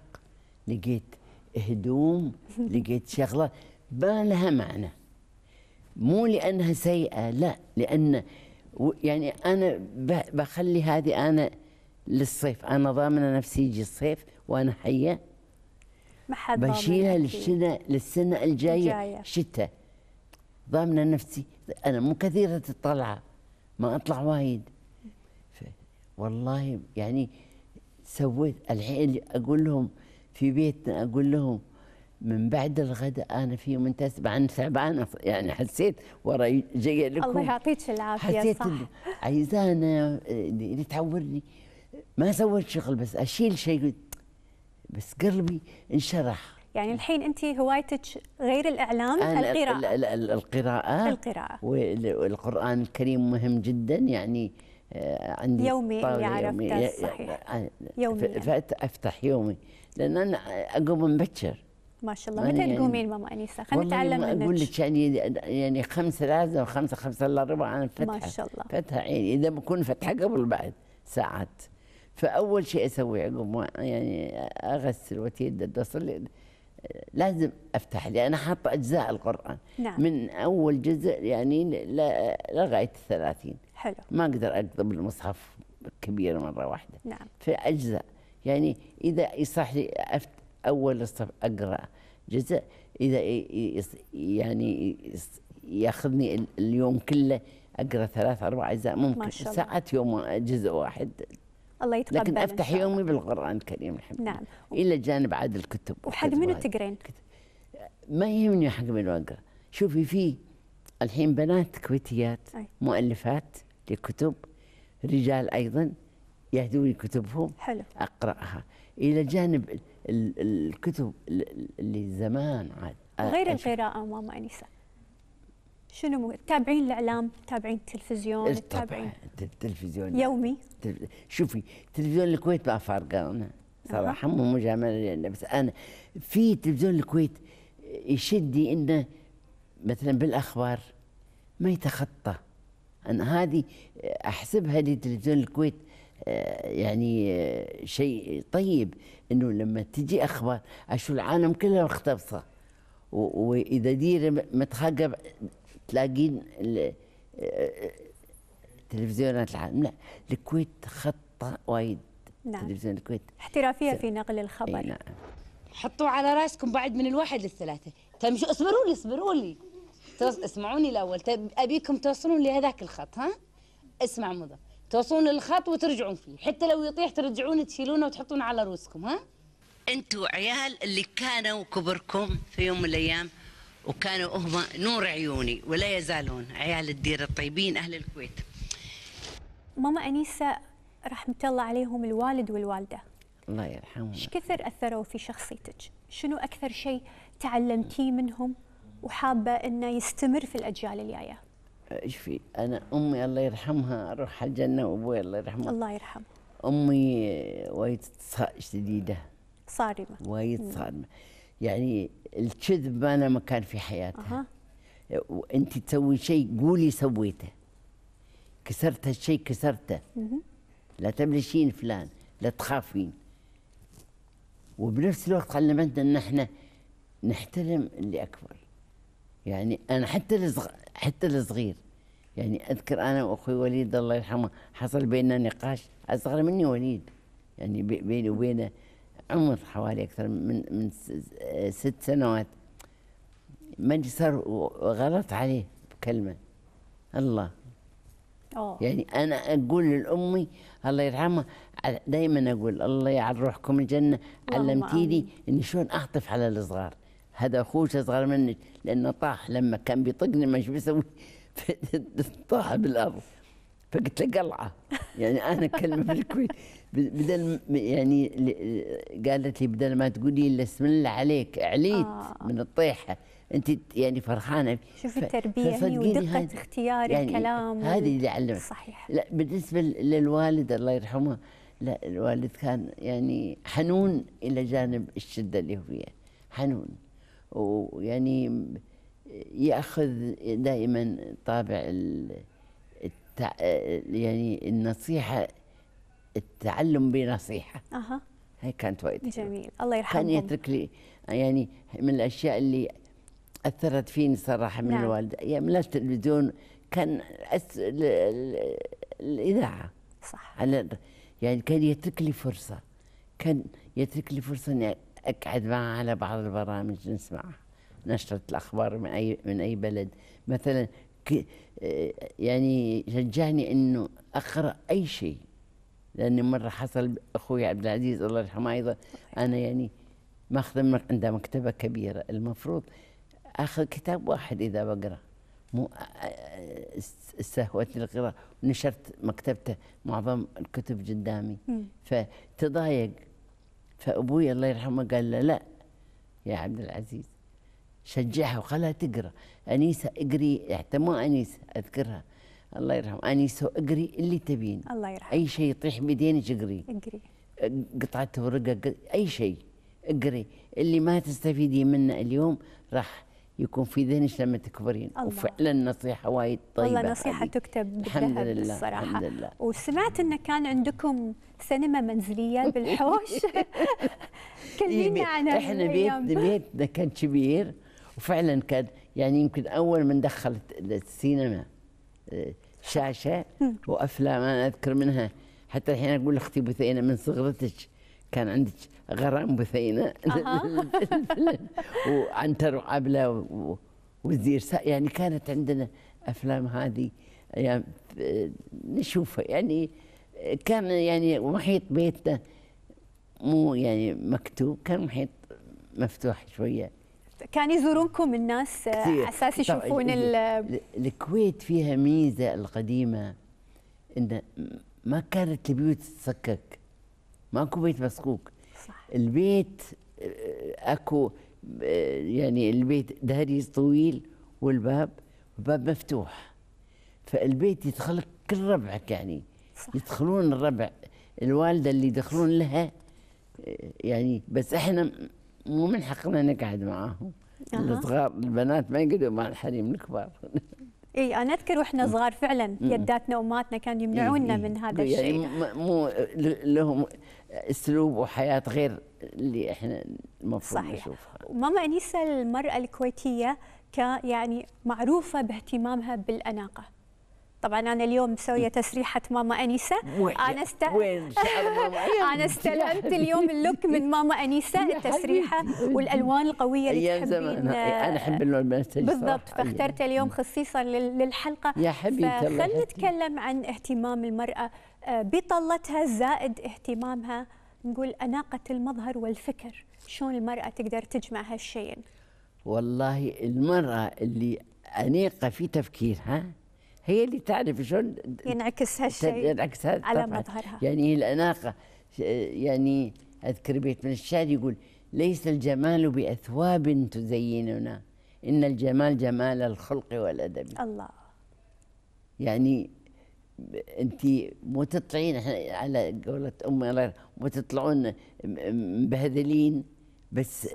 لقيت هدوم لقيت شغله ما لها معنى مو لانها سيئه لا لان يعني انا بخلي هذه انا للصيف انا ضامنه نفسي يجي الصيف وانا حيه ما حد بشيلها للسنه للسنه الجايه, الجاية. شتاء ضامنه نفسي انا مو كثيره الطلعه ما اطلع وايد والله يعني سويت الحين اقول لهم في بيتنا اقول لهم من بعد الغداء انا في منتسبة انا تعبانه يعني حسيت ورا جاي لكم الله يعطيك العافيه حسيت صح عايزانه اللي تعورني ما سويت شغل بس اشيل شيء بس قلبي انشرح يعني الحين انت هوايتك غير الاعلام القراءه القراءه القراءه والقران الكريم مهم جدا يعني آه، عندي يومي اللي عرفته صحيح آه، آه، يومي فافتح يومي لان انا اقوم مبكر ما شاء الله متى تقومين يعني ماما انيسه خلينا نتعلم منك اقول لك يعني يعني خمسة لازم خمسه خمسة الا ربع انا فتحه ما شاء الله فتحه عيني اذا بكون فتحه قبل بعد ساعات فاول شيء اسويه عقب يعني اغسل واتيدد واصلي لازم افتح لي انا حاطه اجزاء القران نعم. من اول جزء يعني لغايه الثلاثين حلو ما اقدر اقضي بالمصحف كبير مره واحده نعم في اجزاء يعني إذا يصح لي أول الصف أقرأ جزء إذا يعني ياخذني اليوم كله أقرأ ثلاث أربع أجزاء ممكن ساعات يوم جزء واحد الله يتقبل لكن أفتح يومي بالقرآن الكريم الحمد نعم إلى جانب عاد الكتب وحق منو تقرين؟ ما يهمني حق منو أقرأ شوفي في الحين بنات كويتيات أي. مؤلفات لكتب رجال أيضا يهدوني كتبهم حلو اقراها الى جانب الكتب اللي زمان عاد آه، غير القراءه ماما انسى شنو تابعين الاعلام تابعين التلفزيون تابعين التلفزيون يومي شوفي تلفزيون الكويت ما فارقه انا صراحه مو مجامله يعني بس انا في تلفزيون الكويت يشدني انه مثلا بالاخبار ما يتخطى انا هذه احسبها لتلفزيون الكويت آه، يعني آه، شيء طيب انه لما تجي اخبار اشو العالم كلها مختبصه واذا دير متخاقب تلاقين آه، تلفزيونات العالم لا الكويت خطه وايد نعم. تلفزيون الكويت احترافيه في نقل الخبر نعم. حطوا على راسكم بعد من الواحد للثلاثه تمشوا اصبروا لي اصبروا لي اسمعوني الاول ابيكم توصلون لهذاك الخط ها اسمع مضر توصون الخط وترجعون فيه حتى لو يطيح ترجعون تشيلونه وتحطونه على رؤوسكم ها انتوا عيال اللي كانوا كبركم في يوم من الايام وكانوا هم نور عيوني ولا يزالون عيال الديره الطيبين اهل الكويت ماما انيسه رحمه الله عليهم الوالد والوالده الله يرحمهم ايش كثر اثروا في شخصيتك شنو اكثر شيء تعلمتيه منهم وحابه انه يستمر في الاجيال الجايه ايش في انا امي الله يرحمها اروح الجنه وابوي الله يرحمه الله يرحمه امي وايد شديده صارمه وايد صارمه يعني الكذب ما كان مكان في حياتها أه. وانت تسوي شيء قولي سويته كسرت هالشيء كسرته لا تبلشين فلان لا تخافين وبنفس الوقت علمتنا ان احنا نحترم اللي اكبر يعني انا حتى الصغ... حتى الصغير يعني اذكر انا واخوي وليد الله يرحمه حصل بيننا نقاش اصغر مني وليد يعني بيني وبينه عمر حوالي اكثر من من ست سنوات ما صار غلط عليه بكلمه الله أوه. يعني انا اقول لامي الله يرحمها دائما اقول الله يجعل روحكم الجنه علمتيني اني شلون اعطف على الصغار هذا اخوك اصغر منك لانه طاح لما كان بيطقني ما ايش بيسوي طاح بالارض فقلت له قلعه يعني انا كلمه بالكويت بدل يعني قالت لي بدل ما تقولي الا اسم الله عليك عليت آه. من الطيحه انت يعني فرحانه شوف التربيه هي يعني ودقه اختيار يعني الكلام هذه اللي علمت صحيح لا بالنسبه للوالد الله يرحمه لا الوالد كان يعني حنون الى جانب الشده اللي هو فيها حنون ويعني ياخذ دائما طابع التع... يعني النصيحه التعلم بنصيحه اها هي كانت وقتها جميل الله يرحمه كان يترك لي يعني من الاشياء اللي اثرت فيني صراحه من نعم. الوالده ايام يعني لا التلفزيون كان أس... ل... ل... الاذاعه صح على يعني كان يترك لي فرصه كان يترك لي فرصه اني اقعد معها على بعض البرامج نسمعها نشرة الأخبار من أي من أي بلد مثلا يعني شجعني إنه أقرأ أي شيء لأني مرة حصل أخوي عبد العزيز الله يرحمه أيضا أنا يعني ماخذ عنده مكتبة كبيرة المفروض آخذ كتاب واحد إذا بقرأ مو استهوتني القراءة ونشرت مكتبته معظم الكتب قدامي فتضايق فابوي الله يرحمه قال له لا يا عبد العزيز شجعها وخلها تقرا انيسه اقري حتى مو انيسه اذكرها الله يرحمه انيسه اقري اللي تبين الله يرحمه اي شيء يطيح بيدينك اقري اقري قطعه ورقه اي شيء اقري اللي ما تستفيدي منه اليوم راح يكون في ذهنك لما تكبرين الله. وفعلا نصيحه وايد طيبه والله نصيحه حبيب. تكتب الحمد لله الصراحه الحمد لله. وسمعت ان كان عندكم سينما منزليه بالحوش كلمينا إيه، عنها احنا بيت بيتنا كان كبير وفعلا كان يعني يمكن اول من دخلت السينما آه، شاشه وافلام انا اذكر منها حتى الحين اقول لاختي بثينه من صغرتك كان عندك غرام بثينة وعنتر وعبلة وزير يعني كانت عندنا أفلام هذه يعني نشوفها يعني كان يعني محيط بيتنا مو يعني مكتوب كان محيط مفتوح شويه كان يزورونكم الناس على اساس يشوفون ال الكويت فيها ميزه القديمه ان ما كانت البيوت تتسكك ماكو بيت مسكوك البيت آه، اكو آه، يعني البيت دهريز طويل والباب باب مفتوح فالبيت يدخل كل ربعك يعني صح. يدخلون الربع الوالده اللي يدخلون لها آه، يعني بس احنا مو من حقنا نقعد معاهم الصغار البنات ما يقعدوا مع الحريم الكبار اي انا اذكر واحنا صغار فعلا جداتنا واماتنا كانوا يمنعونا إيه من هذا يعني الشيء يعني مو لهم اسلوب وحياه غير اللي احنا المفروض صحيح. نشوفها ماما انيسه المراه الكويتيه يعني معروفه باهتمامها بالاناقه طبعا انا اليوم مسويه تسريحه ماما انيسه انا است... وين أيوة. انا استلمت اليوم اللوك من ماما انيسه التسريحه والالوان القويه اللي تحبين انا احب اللون المنسجم بالضبط أيوة. فاخترت اليوم خصيصا للحلقه يا حبيبتي خلينا نتكلم عن اهتمام المراه آه، بطلتها زائد اهتمامها نقول اناقه المظهر والفكر شلون المراه تقدر تجمع هالشيئين والله المراه اللي انيقه في تفكيرها هي اللي تعرف شلون ينعكس هالشيء ينعكس هذا على مظهرها يعني الاناقه يعني اذكر بيت من الشعر يقول ليس الجمال باثواب تزيننا ان الجمال جمال الخلق والادب الله يعني انت مو تطلعين على قولة امي الله مو تطلعون مبهذلين بس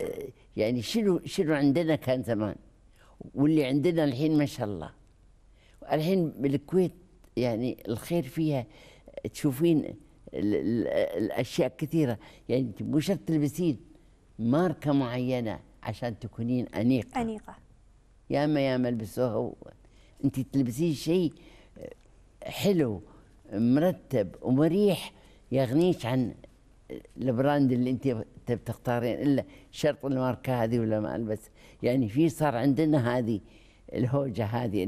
يعني شنو شنو عندنا كان زمان واللي عندنا الحين ما شاء الله الحين بالكويت يعني الخير فيها تشوفين الاشياء كثيره يعني مو شرط تلبسين ماركه معينه عشان تكونين انيقه انيقه يا ياما يا البسوها انت تلبسين شيء حلو مرتب ومريح يغنيش عن البراند اللي انت تختارين الا شرط الماركه هذه ولا ما البس يعني في صار عندنا هذه الهوجة هذه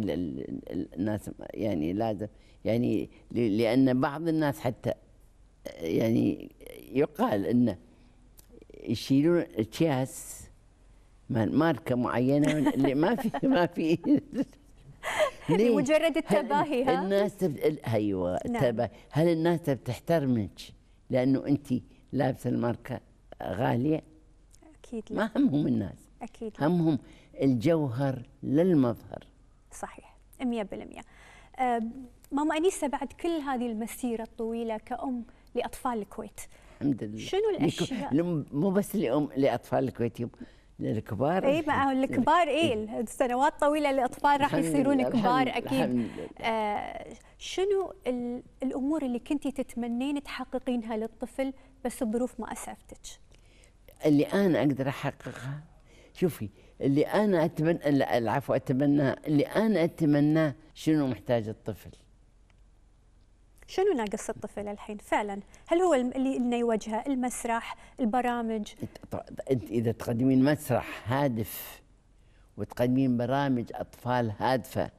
الناس يعني لازم يعني لأن بعض الناس حتى يعني يقال أنه يشيلون أكياس مال ماركة معينة اللي ما في ما في لمجرد التباهي ها الناس ايوه نعم. التباهي هل الناس بتحترمك لانه انت لابسه الماركه غاليه اكيد لا. ما همهم الناس اكيد لا. همهم الجوهر للمظهر صحيح 100% آه، ماما أنيسة بعد كل هذه المسيرة الطويلة كأم لأطفال الكويت الحمد لله شنو الأشياء مو بس لأم لأطفال الكويت للكبار اي الكبار اي إيه. السنوات طويله الاطفال راح يصيرون كبار اكيد آه شنو الامور اللي كنتي تتمنين تحققينها للطفل بس الظروف ما اسعفتك اللي انا اقدر احققها شوفي اللي انا اتمنى لا العفو اتمناه اللي انا اتمناه شنو محتاج الطفل شنو ناقص الطفل الحين فعلا هل هو اللي انه يواجهه المسرح البرامج انت اذا تقدمين مسرح هادف وتقدمين برامج اطفال هادفه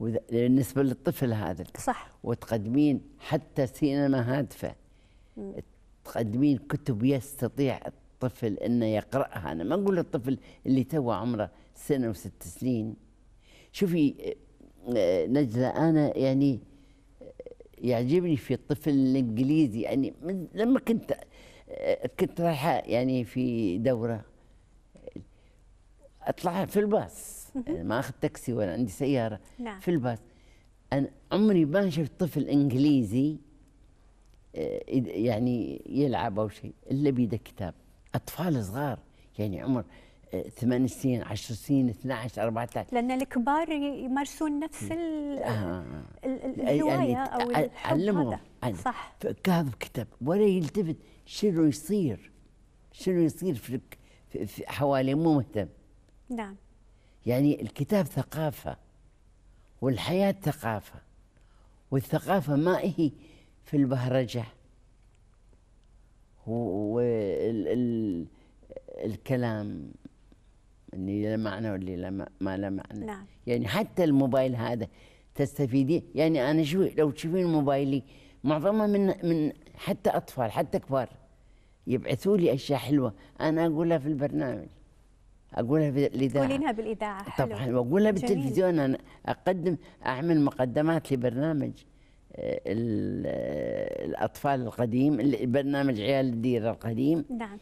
بالنسبه للطفل هذا صح وتقدمين حتى سينما هادفه تقدمين كتب يستطيع الطفل انه يقراها انا ما اقول للطفل اللي تو عمره سنه وست سنين شوفي آه، نجلة انا يعني آه، يعجبني في الطفل الانجليزي يعني من لما كنت آه، كنت رايحه يعني في دوره اطلع في الباص يعني ما اخذ تاكسي ولا عندي سياره نعم. في الباص انا عمري ما شفت طفل انجليزي يعني يلعب او شيء الا بيده كتاب اطفال صغار يعني عمر آه، ثمان سنين 10 سنين 12 14 لان الكبار يمارسون نفس ال آه. آه،, آه، يعني الهوايه يعني او الحب هذا صح كتاب كتب ولا يلتفت شنو يصير شنو يصير في, في حواليه مو مهتم نعم يعني الكتاب ثقافه والحياه ثقافه والثقافه ما هي في البهرجه والكلام اللي له معنى واللي لا ما له معنى نعم. يعني حتى الموبايل هذا تستفيدين يعني انا شو لو تشوفين موبايلي معظمها من من حتى اطفال حتى كبار يبعثوا لي اشياء حلوه انا اقولها في البرنامج اقولها في الاذاعه تقولينها بالاذاعه حلو. طبعا واقولها بالتلفزيون انا اقدم اعمل مقدمات لبرنامج الاطفال القديم برنامج عيال الديره القديم نعم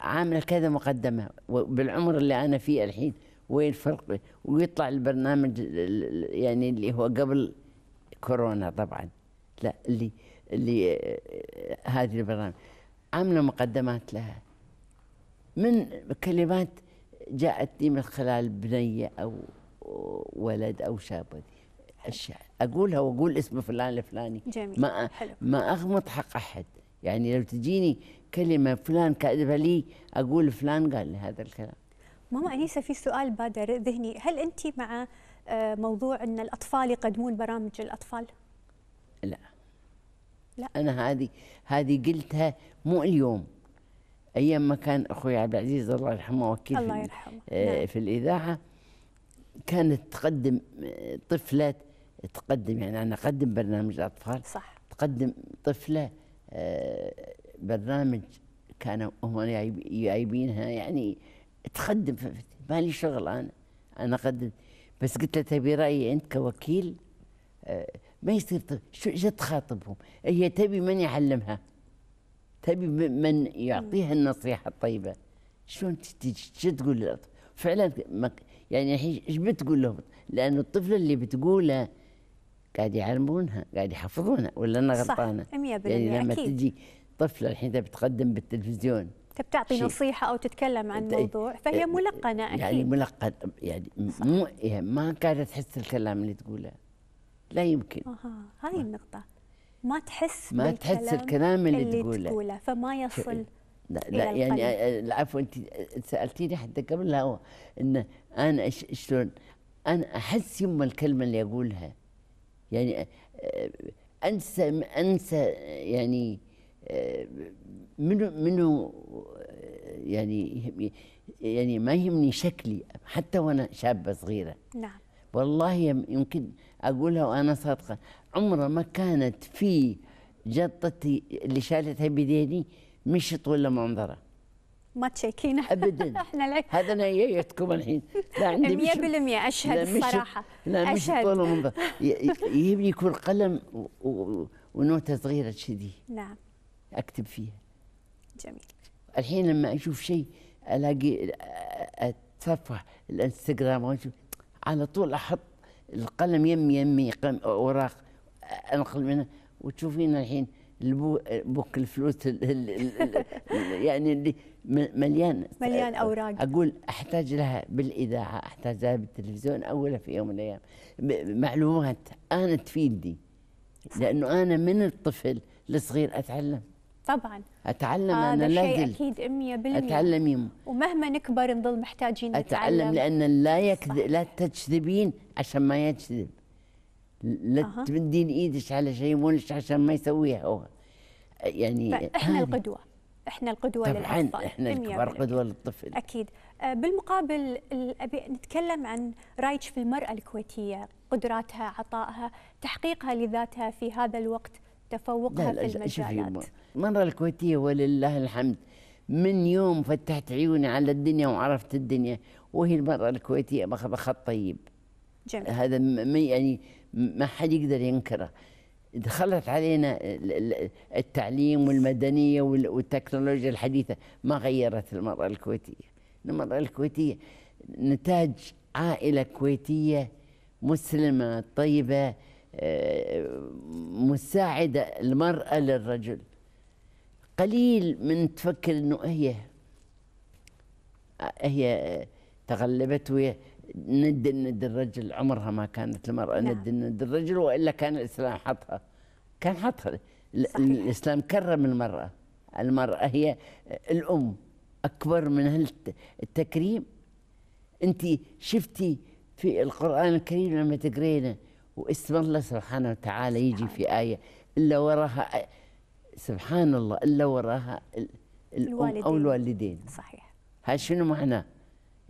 عامله كذا مقدمه بالعمر اللي انا فيه الحين وين الفرق ويطلع البرنامج يعني اللي هو قبل كورونا طبعا لا اللي اللي هذه البرامج عامله مقدمات لها من كلمات جاءتني من خلال بنيه او ولد او شاب اشياء اقولها واقول اسم فلان الفلاني جميل ما حلو. ما اغمض حق احد يعني لو تجيني كلمه فلان كاتبها لي اقول فلان قال لي هذا الكلام ماما انيسه في سؤال بادر ذهني هل انت مع آه، موضوع ان الاطفال يقدمون برامج الاطفال لا لا انا هذه هذه قلتها مو اليوم ايام ما كان اخوي عبد العزيز الله يرحمه وكيل الله يرحمه. في, آه، نعم. في الاذاعه كانت تقدم آه، طفله تقدم يعني انا اقدم برنامج اطفال صح تقدم طفله آه، برنامج كانوا هم جايبينها يعني تخدم ما لي شغل انا انا اقدم بس قلت له تبي رايي انت كوكيل آه، ما يصير شو تخاطبهم هي تبي من يعلمها تبي من يعطيها النصيحه الطيبه شلون شو تقول للاطفال فعلا يعني الحين ايش بتقول لهم لانه الطفله اللي بتقوله قاعد يعلمونها قاعد يحفظونها ولا انا غلطانه؟ صح 100% يعني لما أكيد. تجي طفله الحين بتقدم بالتلفزيون تبتعطي نصيحه او تتكلم عن إيه؟ موضوع فهي ملقنه اكيد يعني ملقنه يعني, يعني مو إيه، ما قاعده تحس الكلام اللي تقوله لا يمكن اها هاي النقطه ما تحس ما تحس الكلام اللي, اللي تقوله. تقوله فما يصل إيه؟ لا, لا يعني العفو انت سالتيني حتى قبل لا انه انا شلون انا احس يما الكلمه اللي اقولها يعني آه، آه، انسى انسى يعني آه، منو منو يعني يعني ما يهمني شكلي حتى وانا شابه صغيره نعم والله يمكن اقولها وانا صادقه عمره ما كانت في جطتي اللي شالتها بيديني مشط ولا منظره ما تشيكينا ابدا احنا لك هذا انا جيتكم الحين 100% اشهد الصراحه لا مش طول منظر يجيب لي كل قلم ونوته صغيره كذي نعم اكتب فيها جميل الحين لما اشوف شيء الاقي اتصفح الانستغرام واشوف على طول احط القلم يمي يمي اوراق انقل منها وتشوفين الحين بوك الفلوس الـ الـ الـ يعني اللي مليان مليان اوراق اقول احتاج لها بالاذاعه احتاج لها بالتلفزيون اولها في يوم من الايام معلومات انا تفيدني لانه انا من الطفل الصغير اتعلم طبعا اتعلم انا لا اكيد 100% اتعلم يم ومهما نكبر نضل محتاجين نتعلم اتعلم لان لا يكذب لا تجذبين عشان ما يجذب لا أه. تمدين ايدك على شيء مولش عشان ما يسويها هو يعني احنا القدوه احنا القدوه طبعا للاطفال احنا الكبار قدوه للطفل اكيد آه، بالمقابل ابي نتكلم عن رايتش في المراه الكويتيه قدراتها عطائها تحقيقها لذاتها في هذا الوقت تفوقها لا لا في المجالات المراه الكويتيه ولله الحمد من يوم فتحت عيوني على الدنيا وعرفت الدنيا وهي المراه الكويتيه ماخذه خط طيب جميل هذا يعني ما حد يقدر ينكره دخلت علينا التعليم والمدنية والتكنولوجيا الحديثة ما غيرت المرأة الكويتية المرأة الكويتية نتاج عائلة كويتية مسلمة طيبة آه، مساعدة المرأة للرجل قليل من تفكر انه هي هي تغلبت وهي ند ند الرجل عمرها ما كانت المرأة نعم. ند ند الرجل وإلا كان الإسلام حطها كان حطها صحيح. الإسلام كرم المرأة المرأة هي الأم أكبر من التكريم أنت شفتي في القرآن الكريم لما تقرينا واسم الله سبحانه وتعالى يجي في آية إلا وراها سبحان الله إلا وراها الأم الوالدين. أو الوالدين صحيح هذا شنو معناه؟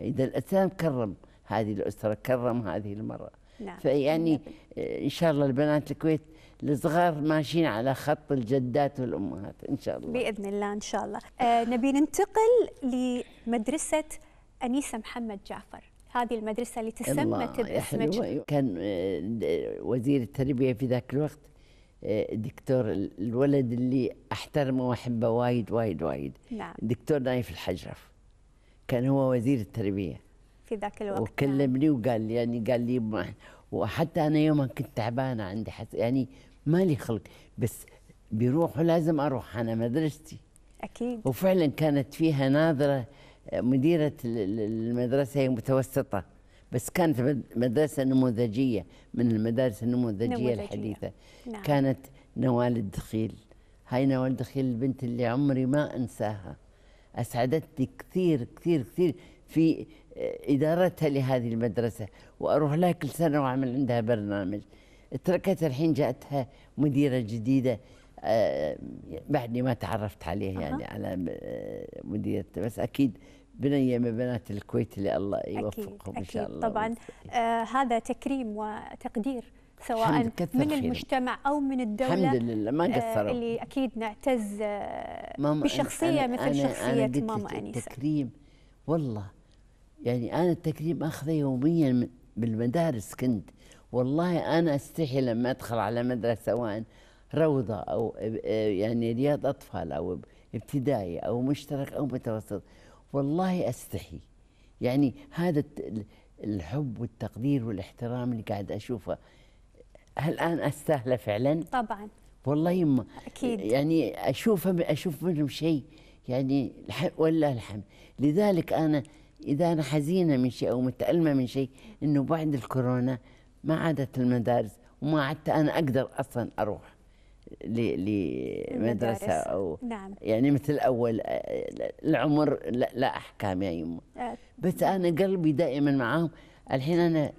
إذا الإسلام كرم هذه الأسرة كرم هذه المراه نعم. فيعني إن شاء الله البنات الكويت الصغار ماشيين على خط الجدات والأمهات إن شاء الله بإذن الله إن شاء الله آه نبي ننتقل لمدرسة أنيسة محمد جعفر هذه المدرسة اللي تسمت باسمك كان آه، وزير التربية في ذاك الوقت آه، دكتور الولد اللي احترمه واحبه وايد وايد وايد نعم. دكتور نايف الحجرف كان هو وزير التربيه في ذاك الوقت وكلمني نعم. وقال لي يعني قال لي وحتى انا يومها كنت تعبانه عندي حس يعني ما لي خلق بس بيروحوا لازم اروح انا مدرستي اكيد وفعلا كانت فيها ناظره مديره المدرسه هي متوسطه بس كانت مدرسه نموذجيه من المدارس النموذجيه نموذجية. الحديثه نعم. كانت نوال الدخيل هاي نوال الدخيل البنت اللي عمري ما انساها اسعدتني كثير كثير كثير في إدارتها لهذه المدرسة وأروح لها كل سنة وأعمل عندها برنامج تركت الحين جاءتها مديرة جديدة آه، بعدني ما تعرفت عليها يعني على آه، مديرتها بس أكيد بنية من بنات الكويت اللي الله يوفقهم أكيد إن شاء الله طبعا آه هذا تكريم وتقدير سواء من خير. المجتمع او من الدوله الحمد لله ما آه، قصروا آه اللي اكيد نعتز بشخصيه أنا مثل أنا شخصيه أنا ماما انيسه تكريم والله يعني أنا التكريم أخذه يوميا بالمدارس كنت والله أنا أستحي لما أدخل على مدرسة سواء روضة أو يعني رياض أطفال أو ابتدائي أو مشترك أو متوسط والله أستحي يعني هذا الحب والتقدير والاحترام اللي قاعد أشوفه هل أنا أستاهله فعلا؟ طبعا والله يما أكيد يعني اشوف أشوف منهم شيء يعني والله الحمد لذلك أنا إذا أنا حزينة من شيء أو متألمة من شيء إنه بعد الكورونا ما عادت المدارس وما عدت أنا أقدر أصلا أروح لمدرسة أو نعم. يعني مثل أول العمر لا, لا أحكام يا يما أه. بس أنا قلبي دائما معاهم الحين أنا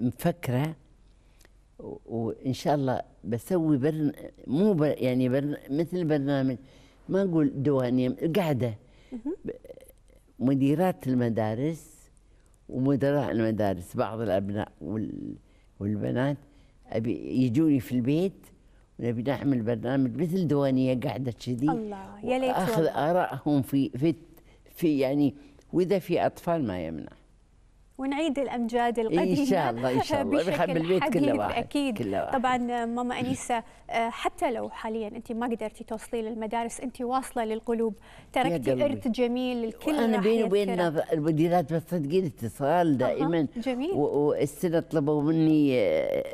مفكرة وإن شاء الله بسوي برن مو بر يعني برن مثل برنامج ما أقول دوانية قاعدة مديرات المدارس ومدراء المدارس بعض الابناء والبنات ابي يجوني في البيت ونبي نعمل برنامج مثل دوانيه قاعده كذي الله يا ليت اخذ ارائهم في في في يعني واذا في اطفال ما يمنع ونعيد الامجاد القديمه ان شاء الله ان شاء الله بالبيت كله واحد اكيد كل واحد. طبعا ماما انيسه آه، حتى لو حاليا انت ما قدرتي توصلي للمدارس انت واصله للقلوب تركتي ارث جميل الناس انا بيني وبين المديرات بتصدقين اتصال دائما أه. جميل والسنه طلبوا مني آه،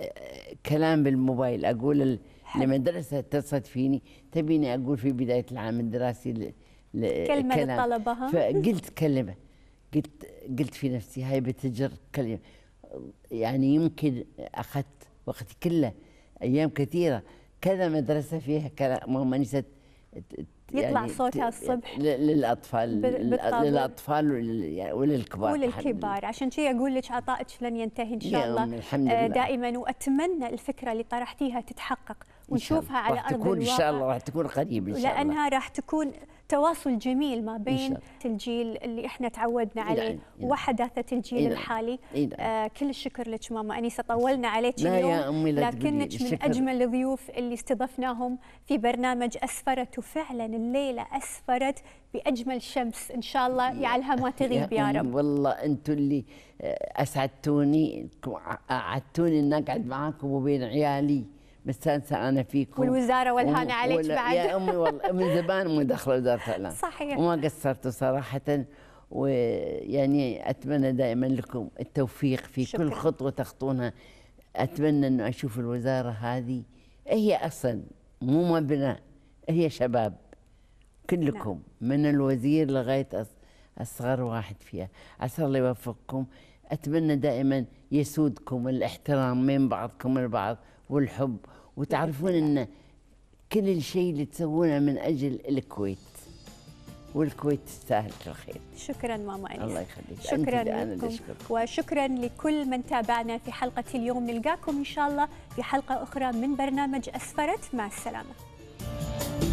كلام بالموبايل اقول لما المدرسه اتصلت فيني تبيني اقول في بدايه العام الدراسي كلمه للطلبه فقلت كلمه قلت قلت في نفسي هاي بتجر كلمة يعني يمكن أخذت وقتي كله أيام كثيرة كذا مدرسة فيها كلام نسيت يطلع يعني صوتها الصبح للاطفال بالطبع. للاطفال وللكبار وللكبار عشان شي اقول لك عطائك لن ينتهي ان شاء نعم، الله الحمد آه، لله. دائما واتمنى الفكره اللي طرحتيها تتحقق ونشوفها على ارض تكون الواقع ان شاء الله راح تكون قريب ان شاء الله لانها راح تكون تواصل جميل ما بين الجيل اللي احنا تعودنا عليه إيه وحداثه الجيل إيه الحالي إيه آه كل الشكر لك ماما انيسه طولنا عليك اليوم لكنك من اجمل الضيوف اللي استضفناهم في برنامج اسفرت وفعلا الليله اسفرت باجمل شمس ان شاء الله يعلها ما تغيب يا رب والله انتم اللي آه، اسعدتوني اعدتوني اني اقعد معاكم وبين عيالي مستانسه انا فيكم والوزاره والهانه عليك بعد يا امي والله من زمان مو دخلت وزاره الاعلام صحيح وما قصرت صراحه ويعني اتمنى دائما لكم التوفيق في شكرا. كل خطوه تخطونها اتمنى انه اشوف الوزاره هذه هي اصلا مو مبنى هي شباب كلكم نعم. من الوزير لغايه اصغر واحد فيها عسى الله يوفقكم اتمنى دائما يسودكم الاحترام من بعضكم البعض والحب وتعرفون ان كل الشيء اللي تسوونه من اجل الكويت والكويت تستاهل كل خير شكرا ماما انس الله يخليك شكرا لكم وشكرا لكل من تابعنا في حلقه اليوم نلقاكم ان شاء الله في حلقه اخرى من برنامج اسفرت مع السلامه